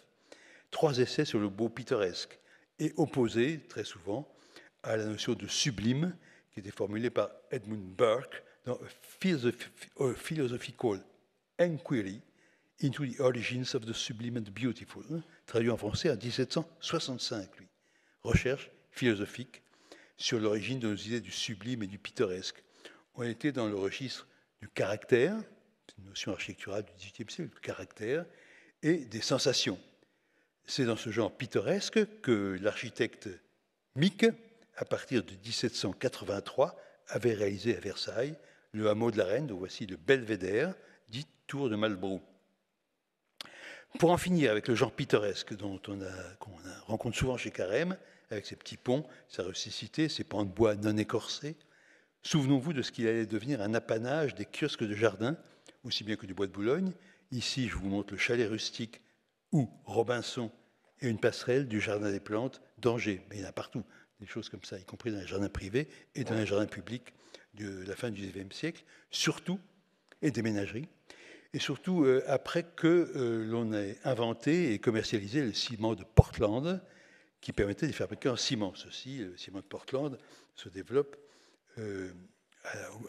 Trois essais sur le beau pittoresque et opposés très souvent à la notion de sublime qui était formulé par Edmund Burke dans a, Philosophical Inquiry into the Origins of the Sublime and Beautiful, hein, traduit en français en 1765, lui. Recherche philosophique sur l'origine de nos idées du sublime et du pittoresque. On était dans le registre du caractère, une notion architecturale du XVIIIe siècle, du caractère, et des sensations. C'est dans ce genre pittoresque que l'architecte Mick, à partir de 1783, avait réalisé à Versailles le hameau de la Reine, dont voici le belvédère, dit Tour de Malbrou. Pour en finir avec le genre pittoresque dont on qu'on rencontre souvent chez Carême, avec ses petits ponts, sa rusticité, ses pans de bois non écorcés, souvenons-vous de ce qu'il allait devenir un apanage des kiosques de jardin, aussi bien que du bois de Boulogne. Ici, je vous montre le chalet rustique ou Robinson et une passerelle du jardin des plantes d'Angers, mais il y en a partout, des choses comme ça, y compris dans les jardins privés et dans les jardins publics de la fin du XIXe siècle, surtout, et des ménageries, et surtout euh, après que euh, l'on ait inventé et commercialisé le ciment de Portland, qui permettait de fabriquer un ciment. Ceci, le ciment de Portland se développe euh,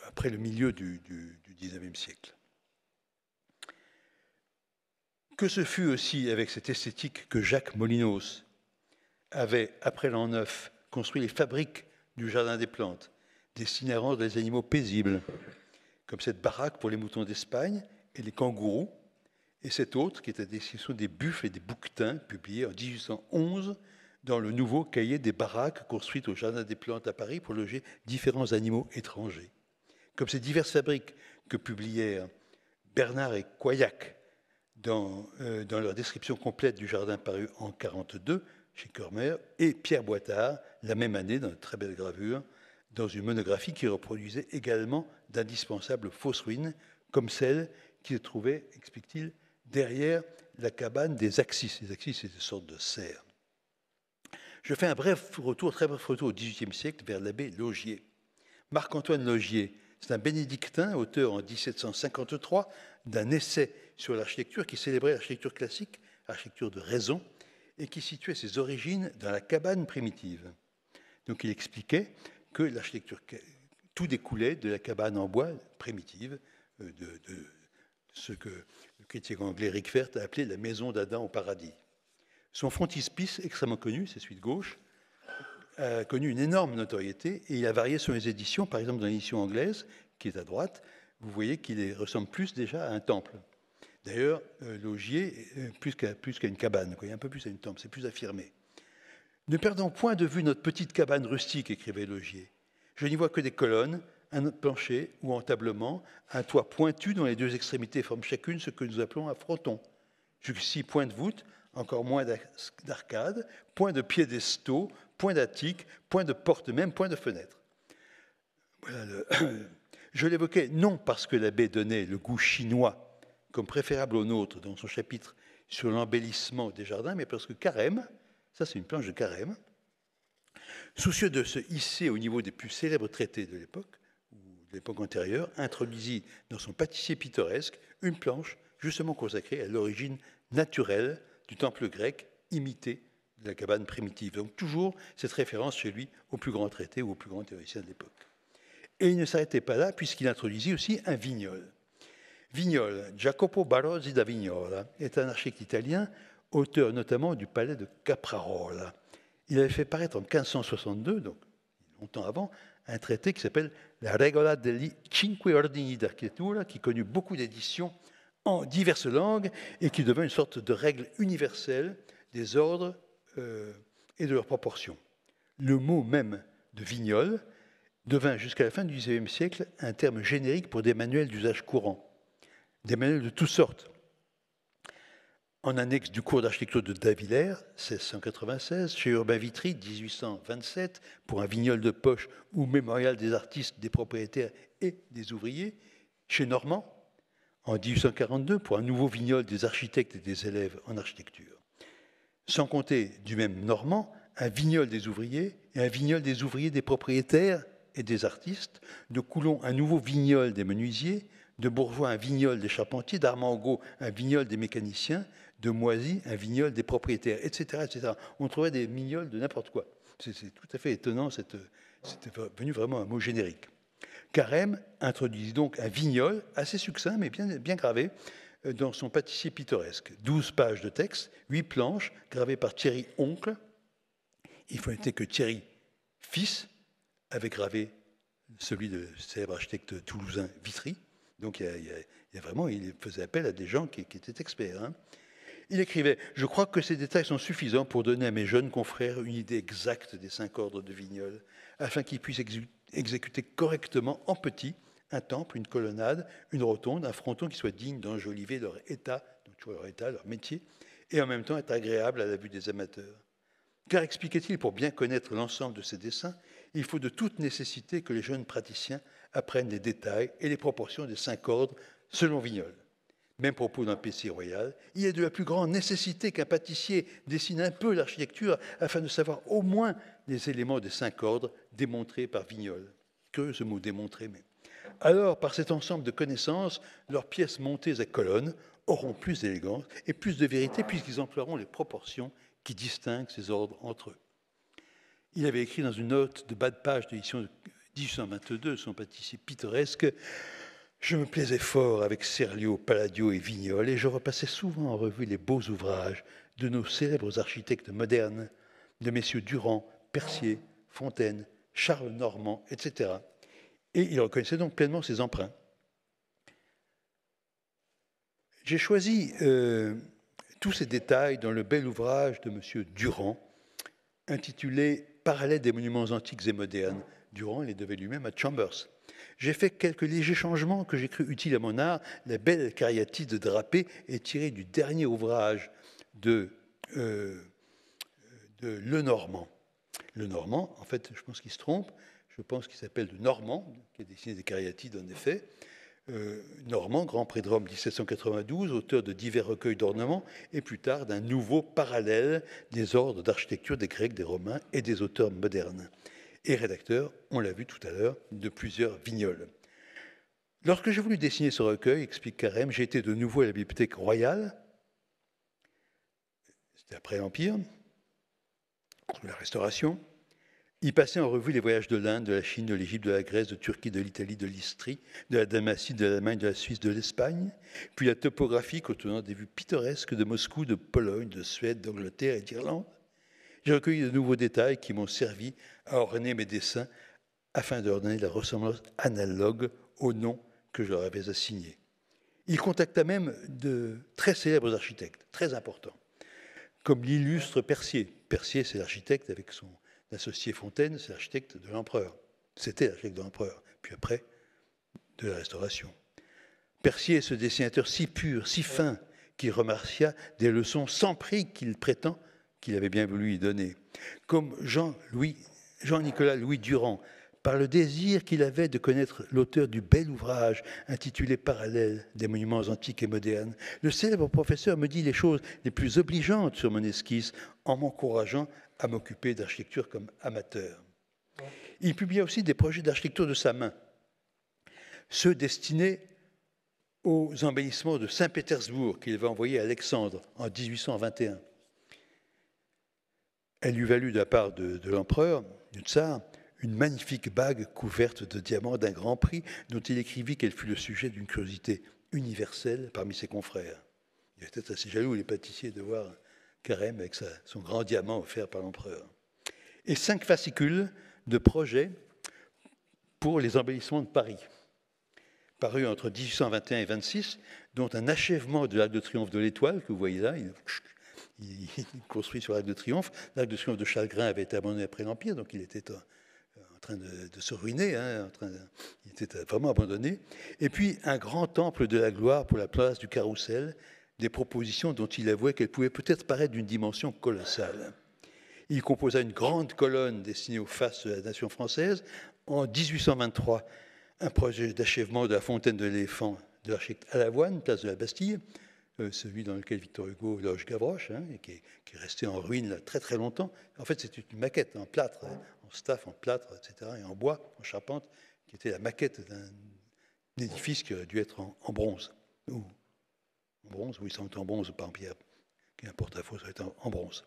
après le milieu du, du XIXe siècle. Que ce fut aussi avec cette esthétique que Jacques Molinos avait, après l'an 9, construit les fabriques du jardin des plantes, destinées à rendre les animaux paisibles, comme cette baraque pour les moutons d'Espagne et les kangourous, et cette autre qui est la description des buffles et des bouquetins, publiée en 1811 dans le nouveau cahier des baraques construites au Jardin des Plantes à Paris pour loger différents animaux étrangers. Comme ces diverses fabriques que publièrent Bernard et Coyac dans, euh, dans leur description complète du jardin paru en 1942, chez et Pierre Boitard, la même année, dans une très belle gravure, dans une monographie qui reproduisait également d'indispensables fausses ruines, comme celle qu'il trouvait, explique-t-il, derrière la cabane des Axis. Les Axis, c'est une sorte de serre. Je fais un bref retour, très bref retour au XVIIIe siècle vers l'abbé Logier. Marc-Antoine Logier, c'est un bénédictin, auteur en 1753 d'un essai sur l'architecture qui célébrait l'architecture classique, architecture de raison, et qui situait ses origines dans la cabane primitive. Donc il expliquait que l'architecture, tout découlait de la cabane en bois primitive, euh, de, ce que le critique anglais Rick a appelé la maison d'Adam au paradis. Son frontispice, extrêmement connu, c'est celui de gauche, a connu une énorme notoriété et il a varié sur les éditions. Par exemple, dans l'édition anglaise, qui est à droite, vous voyez qu'il ressemble plus déjà à un temple. D'ailleurs, euh, Logier, euh, plus qu'à une cabane, quoi, un peu plus à une tombe, c'est plus affirmé. Ne perdons point de vue notre petite cabane rustique, écrivait Logier. Je n'y vois que des colonnes, un plancher ou entablement, un toit pointu dont les deux extrémités forment chacune ce que nous appelons un fronton. Jusqu'ici, point de voûte, encore moins d'arcade, point de piédestaux, point d'attique, point de porte, même point de fenêtre. Je l'évoquais non parce que l'abbé donnait le goût chinois comme préférable au nôtre dans son chapitre sur l'embellissement des jardins, mais parce que Carême, ça c'est une planche de Carême, soucieux de se hisser au niveau des plus célèbres traités de l'époque, ou de l'époque antérieure, introduisit dans son pâtissier pittoresque une planche justement consacrée à l'origine naturelle du temple grec imité de la cabane primitive. Donc toujours cette référence chez lui au plus grand traité ou au plus grand théoricien de l'époque. Et il ne s'arrêtait pas là, puisqu'il introduisit aussi un vignol. Vignola, Jacopo Barozzi da Vignola, est un architecte italien, auteur notamment du palais de Caprarola. Il avait fait paraître en 1562, donc longtemps avant, un traité qui s'appelle La Regola degli Cinque Ordini d'Architettura, qui connut beaucoup d'éditions en diverses langues et qui devint une sorte de règle universelle des ordres euh, et de leurs proportions. Le mot même de vignol devint jusqu'à la fin du XIXe siècle un terme générique pour des manuels d'usage courant des manuels de toutes sortes. En annexe du cours d'architecture de Davillers, 1696, chez Urbain Vitry, 1827, pour un vignol de poche ou mémorial des artistes, des propriétaires et des ouvriers, chez Normand, en 1842, pour un nouveau vignol des architectes et des élèves en architecture. Sans compter, du même Normand, un vignol des ouvriers et un vignol des ouvriers des propriétaires et des artistes. De coulons un nouveau vignol des menuisiers, de Bourgeois, un vignol, des charpentiers, d'Armango, un vignol, des mécaniciens, de Moisy, un vignol, des propriétaires, etc. etc. On trouvait des mignoles de n'importe quoi. C'est tout à fait étonnant, c'était euh, venu vraiment un mot générique. Carême introduisit donc un vignol assez succinct, mais bien, bien gravé, euh, dans son pâtissier pittoresque. Douze pages de texte, huit planches, gravées par Thierry Oncle. Il faut noter que Thierry, fils, avait gravé celui de célèbre architecte toulousain Vitry, donc il, vraiment, il faisait appel à des gens qui, étaient experts. Hein. Il écrivait Je crois que ces détails sont suffisants pour donner à mes jeunes confrères une idée exacte des cinq ordres de vignoles, afin qu'ils puissent exécuter correctement en petit un temple, une colonnade, une rotonde, un fronton qui soit digne d'enjoliver leur état, leur état, leur métier, et en même temps être agréable à la vue des amateurs. Car, expliquait-il, pour bien connaître l'ensemble de ces dessins, il faut de toute nécessité que les jeunes praticiens apprennent les détails et les proportions des cinq ordres selon Vignol. Même propos d'un PC royal, il est de la plus grande nécessité qu'un pâtissier dessine un peu l'architecture afin de savoir au moins les éléments des cinq ordres démontrés par Vignol. Que ce mot démontré, mais. Alors, par cet ensemble de connaissances, leurs pièces montées à colonnes auront plus d'élégance et plus de vérité puisqu'ils emploieront les proportions qui distinguent ces ordres entre eux. Il avait écrit dans une note de bas de page de de... 1822, son pâtissier pittoresque, je me plaisais fort avec Serlio, Palladio et Vignol et je repassais souvent en revue les beaux ouvrages de nos célèbres architectes modernes, de messieurs Durand, Percier, Fontaine, Charles Normand, etc. Et il reconnaissait donc pleinement ses emprunts. J'ai choisi euh, tous ces détails dans le bel ouvrage de M. Durand, intitulé Parallèle des monuments antiques et modernes, Durand, il les devait lui-même à Chambers. J'ai fait quelques légers changements que j'ai cru utiles à mon art. La belle cariatide drapée est tirée du dernier ouvrage de, Le euh, de Le Normand, en fait, je pense qu'il se trompe, je pense qu'il s'appelle de Normand, qui a dessiné des cariatides en effet. Euh, Normand, grand Prix de Rome 1792, auteur de divers recueils d'ornements et plus tard d'un nouveau parallèle des ordres d'architecture des Grecs, des Romains et des auteurs modernes et rédacteur, on l'a vu tout à l'heure, de plusieurs vignoles. Lorsque j'ai voulu dessiner ce recueil, explique Carême, j'ai été de nouveau à la bibliothèque royale, c'était après l'Empire, la Restauration. Il passait en revue les voyages de l'Inde, de la Chine, de l'Égypte, de la Grèce, de Turquie, de l'Italie, de l'Istrie, de la Damasie, de l'Allemagne, de la Suisse, de l'Espagne, puis la topographie contenant des vues pittoresques de Moscou, de Pologne, de Suède, d'Angleterre et d'Irlande. J'ai recueilli de nouveaux détails qui m'ont servi à orner mes dessins afin de leur donner la ressemblance analogue au nom que je leur avais assigné. Il contacta même de très célèbres architectes, très importants, comme l'illustre Percier. Percier, c'est l'architecte avec son associé Fontaine, c'est l'architecte de l'empereur. C'était l'architecte de l'empereur, puis après de la Restauration. Percier, ce dessinateur si pur, si fin, qui remercia des leçons sans prix qu'il prétend qu'il avait bien voulu y donner. Comme Jean-Louis, Jean-Nicolas Louis Durand, par le désir qu'il avait de connaître l'auteur du bel ouvrage intitulé Parallèle des monuments antiques et modernes, le célèbre professeur me dit les choses les plus obligeantes sur mon esquisse en m'encourageant à m'occuper d'architecture comme amateur. Il publia aussi des projets d'architecture de sa main, ceux destinés aux embellissements de Saint-Pétersbourg qu'il avait envoyés à Alexandre en 1821. Elle lui valut de la part de, l'empereur, du tsar, une magnifique bague couverte de diamants d'un grand prix dont il écrivit qu'elle fut le sujet d'une curiosité universelle parmi ses confrères. Il était assez jaloux, les pâtissiers, de voir Carême avec son grand diamant offert par l'empereur. Et cinq fascicules de projets pour les embellissements de Paris, parus entre 1821 et 26, dont un achèvement de l'Arc de Triomphe de l'Étoile, que vous voyez là, il, construit sur l'Arc de Triomphe. L'Arc de Triomphe de Chagrin avait été abandonné après l'Empire, donc il était euh, en, train de, se ruiner, hein, il était vraiment abandonné. Et puis un grand temple de la gloire pour la place du Carrousel, des propositions dont il avouait qu'elles pouvaient peut-être paraître d'une dimension colossale. Il composa une grande colonne destinée aux faces de la nation française en 1823, un projet d'achèvement de la fontaine de l'éléphant de l'architecte Alavoine, place de la Bastille, euh, celui dans lequel Victor Hugo loge Gavroche, hein, et qui est, resté en ruine très très longtemps. En fait, c'est une maquette en plâtre, hein, en staff, en plâtre, etc., et en bois, en charpente, qui était la maquette d'un édifice qui aurait dû être en, bronze. Ou en bronze, oui, sans doute en bronze, pas en pierre. Qu'importe, à faux, ça en, bronze.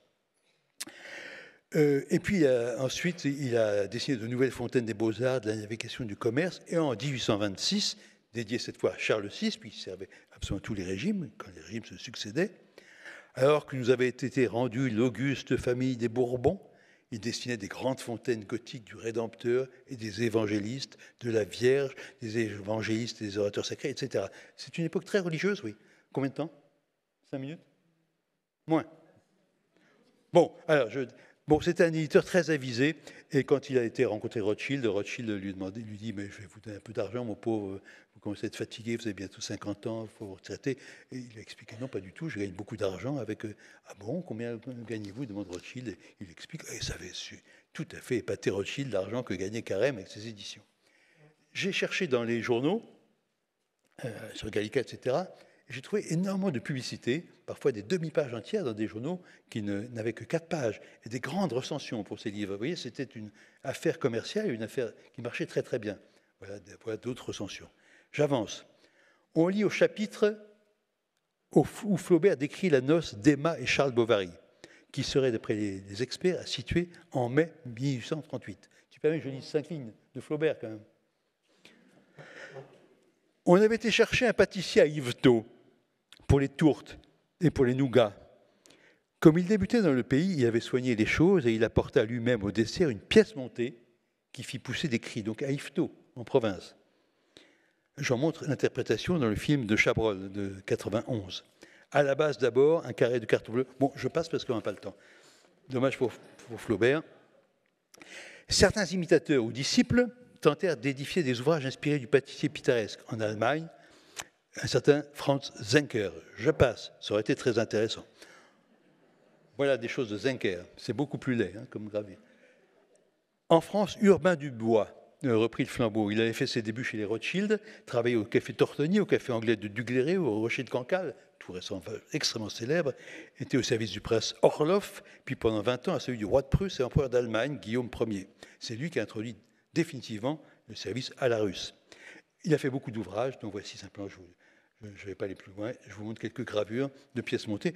Euh, et puis euh, ensuite, il a dessiné de nouvelles fontaines des beaux-arts, de la navigation du commerce, et en 1826, dédié cette fois à Charles VI, puis servait absolument tous les régimes, quand les régimes se succédaient, alors que nous avait été rendu l'auguste famille des Bourbons, il dessinait des grandes fontaines gothiques du Rédempteur et des évangélistes, de la Vierge, des évangélistes, des orateurs sacrés, etc. C'est une époque très religieuse, oui. Combien de temps Cinq minutes Moins. Bon, alors, je... bon, c'était un éditeur très avisé, et quand il a été rencontré Rothschild, Rothschild lui, demandait, lui dit, mais je vais vous donner un peu d'argent, mon pauvre commencez à être fatigué, vous avez bientôt 50 ans, il faut vous retraiter. il a expliqué, non, pas du tout, je gagne beaucoup d'argent avec... Euh, ah bon, combien gagnez-vous demande Rothschild. il explique, et eh, ça avait su tout à fait épater Rothschild l'argent que gagnait Carême avec ses éditions. J'ai cherché dans les journaux, euh, sur Gallica, etc., j'ai trouvé énormément de publicités, parfois des demi-pages entières dans des journaux qui n'avaient que quatre pages, et des grandes recensions pour ces livres. Vous voyez, c'était une affaire commerciale, une affaire qui marchait très très bien. voilà d'autres recensions. J'avance. On lit au chapitre où Flaubert décrit la noce d'Emma et Charles Bovary, qui serait, d'après les experts, située en mai 1838. Tu permets je lis cinq lignes de Flaubert, quand même. On avait été chercher un pâtissier à Yvetot pour les tourtes et pour les nougats. Comme il débutait dans le pays, il avait soigné les choses et il apporta lui-même au dessert une pièce montée qui fit pousser des cris, donc à Yvetot, en province. J'en montre l'interprétation dans le film de Chabrol de 91. À la base, d'abord, un carré de carte bleu. Bon, je passe parce qu'on n'a pas le temps. Dommage pour, Flaubert. Certains imitateurs ou disciples tentèrent d'édifier des ouvrages inspirés du pâtissier pittoresque en Allemagne, un certain Franz Zenker. Je passe, ça aurait été très intéressant. Voilà des choses de Zenker, c'est beaucoup plus laid hein, comme gravure. En France, Urbain Dubois euh, repris le flambeau. Il avait fait ses débuts chez les Rothschild, travaillé au café Tortoni, au café anglais de Dugléré, au Rocher de Cancale, tout récemment extrêmement célèbre, était au service du prince Orloff, puis pendant 20 ans à celui du roi de Prusse et empereur d'Allemagne, Guillaume Ier. C'est lui qui a introduit définitivement le service à la russe. Il a fait beaucoup d'ouvrages, dont voici simplement, je ne vais pas aller plus loin, je vous montre quelques gravures de pièces montées,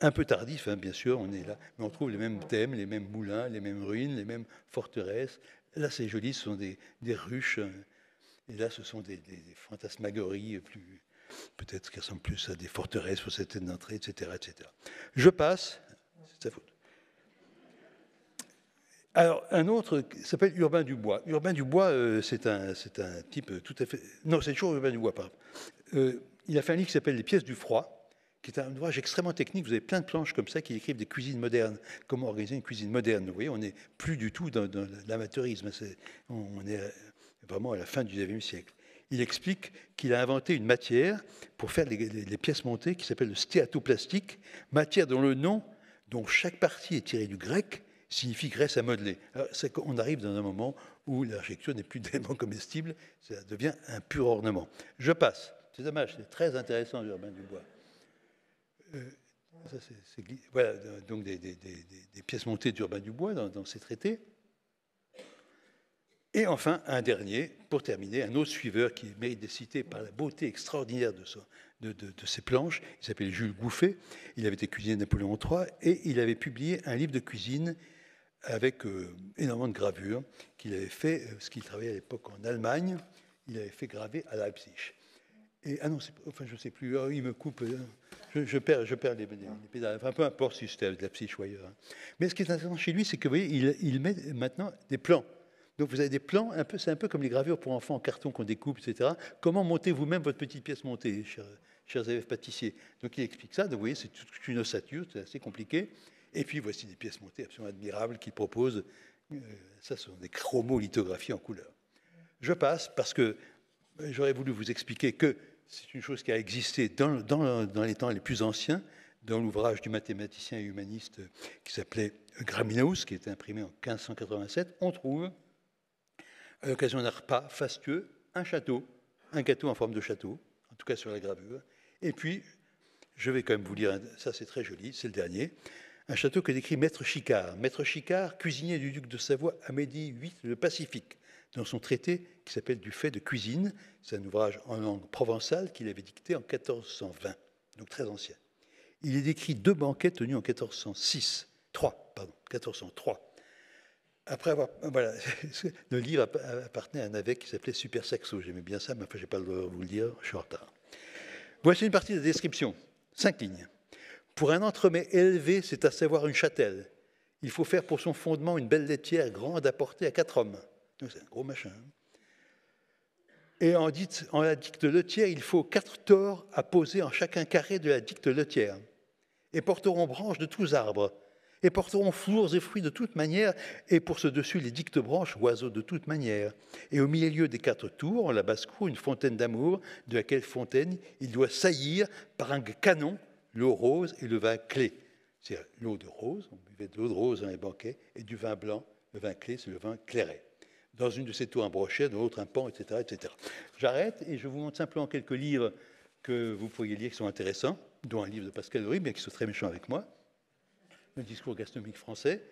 un peu tardif, hein, bien sûr, on est là, mais on trouve les mêmes thèmes, les mêmes moulins, les mêmes ruines, les mêmes forteresses, Là, c'est joli, ce sont des, ruches. Euh, et là, ce sont des, fantasmagories plus. Peut-être qui ressemblent plus à des forteresses pour certaines une etc., etc. Je passe. C'est sa faute. Alors, un autre s'appelle Urbain Dubois. Urbain Dubois, euh, c'est un, un type tout à fait. Non, c'est toujours Urbain Dubois, pardon. Euh, il a fait un livre qui s'appelle Les pièces du froid qui est un ouvrage extrêmement technique. Vous avez plein de planches comme ça qui décrivent des cuisines modernes, comment organiser une cuisine moderne. Vous voyez, on n'est plus du tout dans, l'amateurisme. on est euh, vraiment à la fin du 19 siècle. Il explique qu'il a inventé une matière pour faire les, pièces montées qui s'appelle le stéatoplastique, matière dont le nom, dont chaque partie est tirée du grec, signifie graisse à modeler. on arrive dans un moment où l'injection n'est plus tellement comestible, ça devient un pur ornement. Je passe. C'est dommage, c'est très intéressant, Urbain Dubois voilà, donc des, pièces montées d'Urbain Dubois dans, dans ces traités. Et enfin, un dernier, pour terminer, un autre suiveur qui mérite d'être cité par la beauté extraordinaire de, son, de, ses planches. Il s'appelle Jules Gouffet. Il avait été cuisinier de Napoléon III et il avait publié un livre de cuisine avec euh, énormément de gravures qu'il avait fait, euh, ce qu'il travaillait à l'époque en Allemagne. Il avait fait graver à Leipzig ah non, enfin, je ne sais plus, oh, il me coupe, euh, je, perds, je perds les, pédales. Enfin, peu importe si c'était de la psy hein. Mais ce qui est intéressant chez lui, c'est que vous voyez, il, met maintenant des plans. Donc vous avez des plans, c'est un peu comme les gravures pour enfants en carton qu'on découpe, etc. Comment monter vous-même votre petite pièce montée, chers, chers, élèves pâtissiers Donc il explique ça, donc vous voyez, c'est toute une ossature, c'est assez compliqué. Et puis voici des pièces montées absolument admirables qu'il propose. Euh, ça, ce sont des chromolithographies en couleur. Je passe parce que euh, j'aurais voulu vous expliquer que c'est une chose qui a existé dans, les temps les plus anciens, dans l'ouvrage du mathématicien et humaniste qui s'appelait Graminaus, qui était imprimé en 1587, on trouve, à l'occasion d'un repas fastueux, un château, un gâteau en forme de château, en tout cas sur la gravure. Et puis, je vais quand même vous lire, ça c'est très joli, c'est le dernier, un château que décrit Maître Chicard. Maître Chicard, cuisinier du duc de Savoie à VIII, le Pacifique dans son traité qui s'appelle Du fait de cuisine. C'est un ouvrage en langue provençale qu'il avait dicté en 1420, donc très ancien. Il est décrit deux banquets tenus en 1406, trois, pardon, 1403. Après avoir, euh, voilà, le livre appartenait à un avec qui s'appelait Super Saxo. J'aimais bien ça, mais enfin, n'ai pas le droit de vous le dire, je suis en retard. Voici une partie de la description, cinq lignes. Pour un entremet élevé, c'est à savoir une châtelle. Il faut faire pour son fondement une belle laitière grande à porter à quatre hommes c'est un gros machin. Et en, dit en la dicte tiers, il faut quatre torts à poser en chacun carré de la dicte tiers. Et porteront branches de tous arbres. Et porteront flours et fruits de toute manière. Et pour ce dessus, les dictes branches, oiseaux de toute manière. Et au milieu des quatre tours, en la basse-cour, une fontaine d'amour, de laquelle fontaine il doit saillir par un canon l'eau rose et le vin clé. C'est l'eau de rose, on buvait de l'eau de rose dans les banquets, et du vin blanc. Le vin clé, c'est le vin clairet dans une de ces tours un brochet, dans l'autre un pan, etc. etc. J'arrête et je vous montre simplement quelques livres que vous pourriez lire qui sont intéressants, dont un livre de Pascal Horry, bien qu'il soit très méchant avec moi, le discours gastronomique français,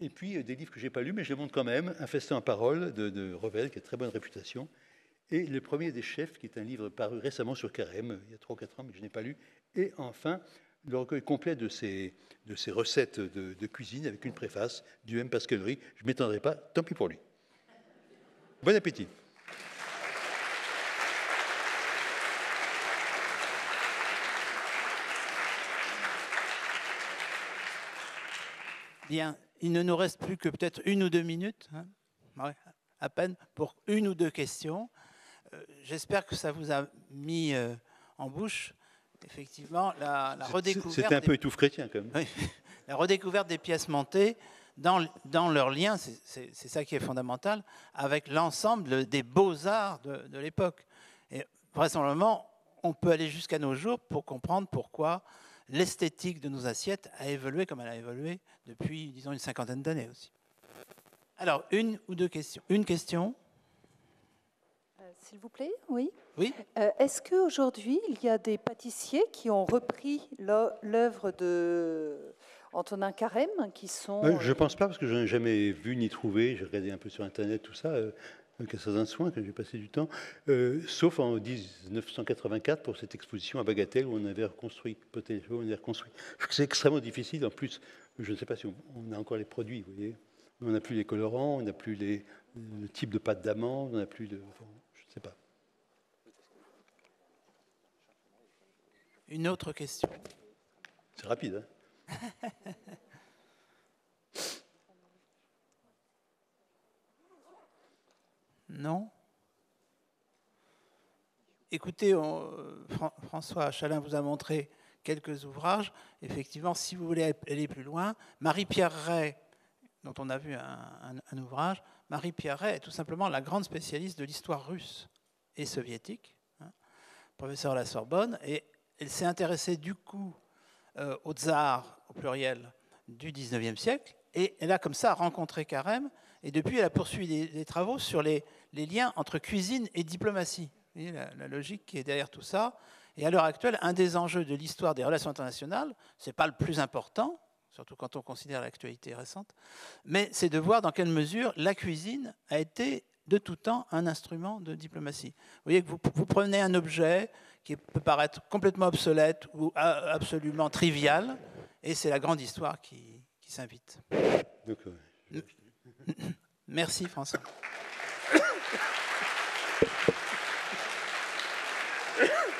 et puis euh, des livres que je n'ai pas lus, mais je les montre quand même, Un festin en parole de, Revel, qui a très bonne réputation, et Le premier des chefs, qui est un livre paru récemment sur Carême, euh, il y a 3 ou 4 ans, mais je n'ai pas lu, et enfin le recueil complet de ces, de recettes de, cuisine avec une préface du M. Pascalerie. Je ne m'étendrai pas, tant pis pour lui. Bon appétit. Bien, il ne nous reste plus que peut-être une ou deux minutes, hein, à peine, pour une ou deux questions. Euh, j'espère que ça vous a mis euh, en bouche effectivement la, redécouverte. C'était un des... peu chrétien quand même. la redécouverte des pièces montées dans, dans leur lien, c'est ça qui est fondamental, avec l'ensemble des beaux-arts de, de l'époque. Et vraisemblablement, on peut aller jusqu'à nos jours pour comprendre pourquoi l'esthétique de nos assiettes a évolué comme elle a évolué depuis, disons, une cinquantaine d'années aussi. Alors, une ou deux questions. Une question s'il vous plaît Oui. Oui. Euh, est-ce qu'aujourd'hui, il y a des pâtissiers qui ont repris l'œuvre de Antonin Carême qui sont... Euh, je ne euh, pense pas, parce que je n'ai jamais vu ni trouvé. J'ai regardé un peu sur Internet, tout ça. Euh, un soin que j'ai passé du temps, sauf en 1984 pour cette exposition à Bagatelle où on avait reconstruit, peut on avait reconstruit. C'est extrêmement difficile, en plus, je ne sais pas si on, a encore les produits, vous voyez. On n'a plus les colorants, on n'a plus les, le type de pâte d'amande, on n'a plus de... Une autre question. C'est rapide. Hein. non Écoutez, euh, François Chalin vous a montré quelques ouvrages. Effectivement, si vous voulez aller plus loin, Marie-Pierre Ray, dont on a vu un ouvrage, Marie Piaret est tout simplement la grande spécialiste de l'histoire russe et soviétique, hein, professeure à la Sorbonne, et elle s'est intéressée du coup euh, aux tsars, au pluriel, du 19e siècle, et elle a comme ça rencontré Carême, et depuis elle a poursuivi des, travaux sur les, liens entre cuisine et diplomatie. la, logique qui est derrière tout ça. Et à l'heure actuelle, un des enjeux de l'histoire des relations internationales, ce n'est pas le plus important, surtout quand on considère l'actualité récente, mais c'est de voir dans quelle mesure la cuisine a été de tout temps un instrument de diplomatie. Vous voyez que vous, prenez un objet qui peut paraître complètement obsolète ou absolument trivial, et c'est la grande histoire qui, qui s'invite. Merci François.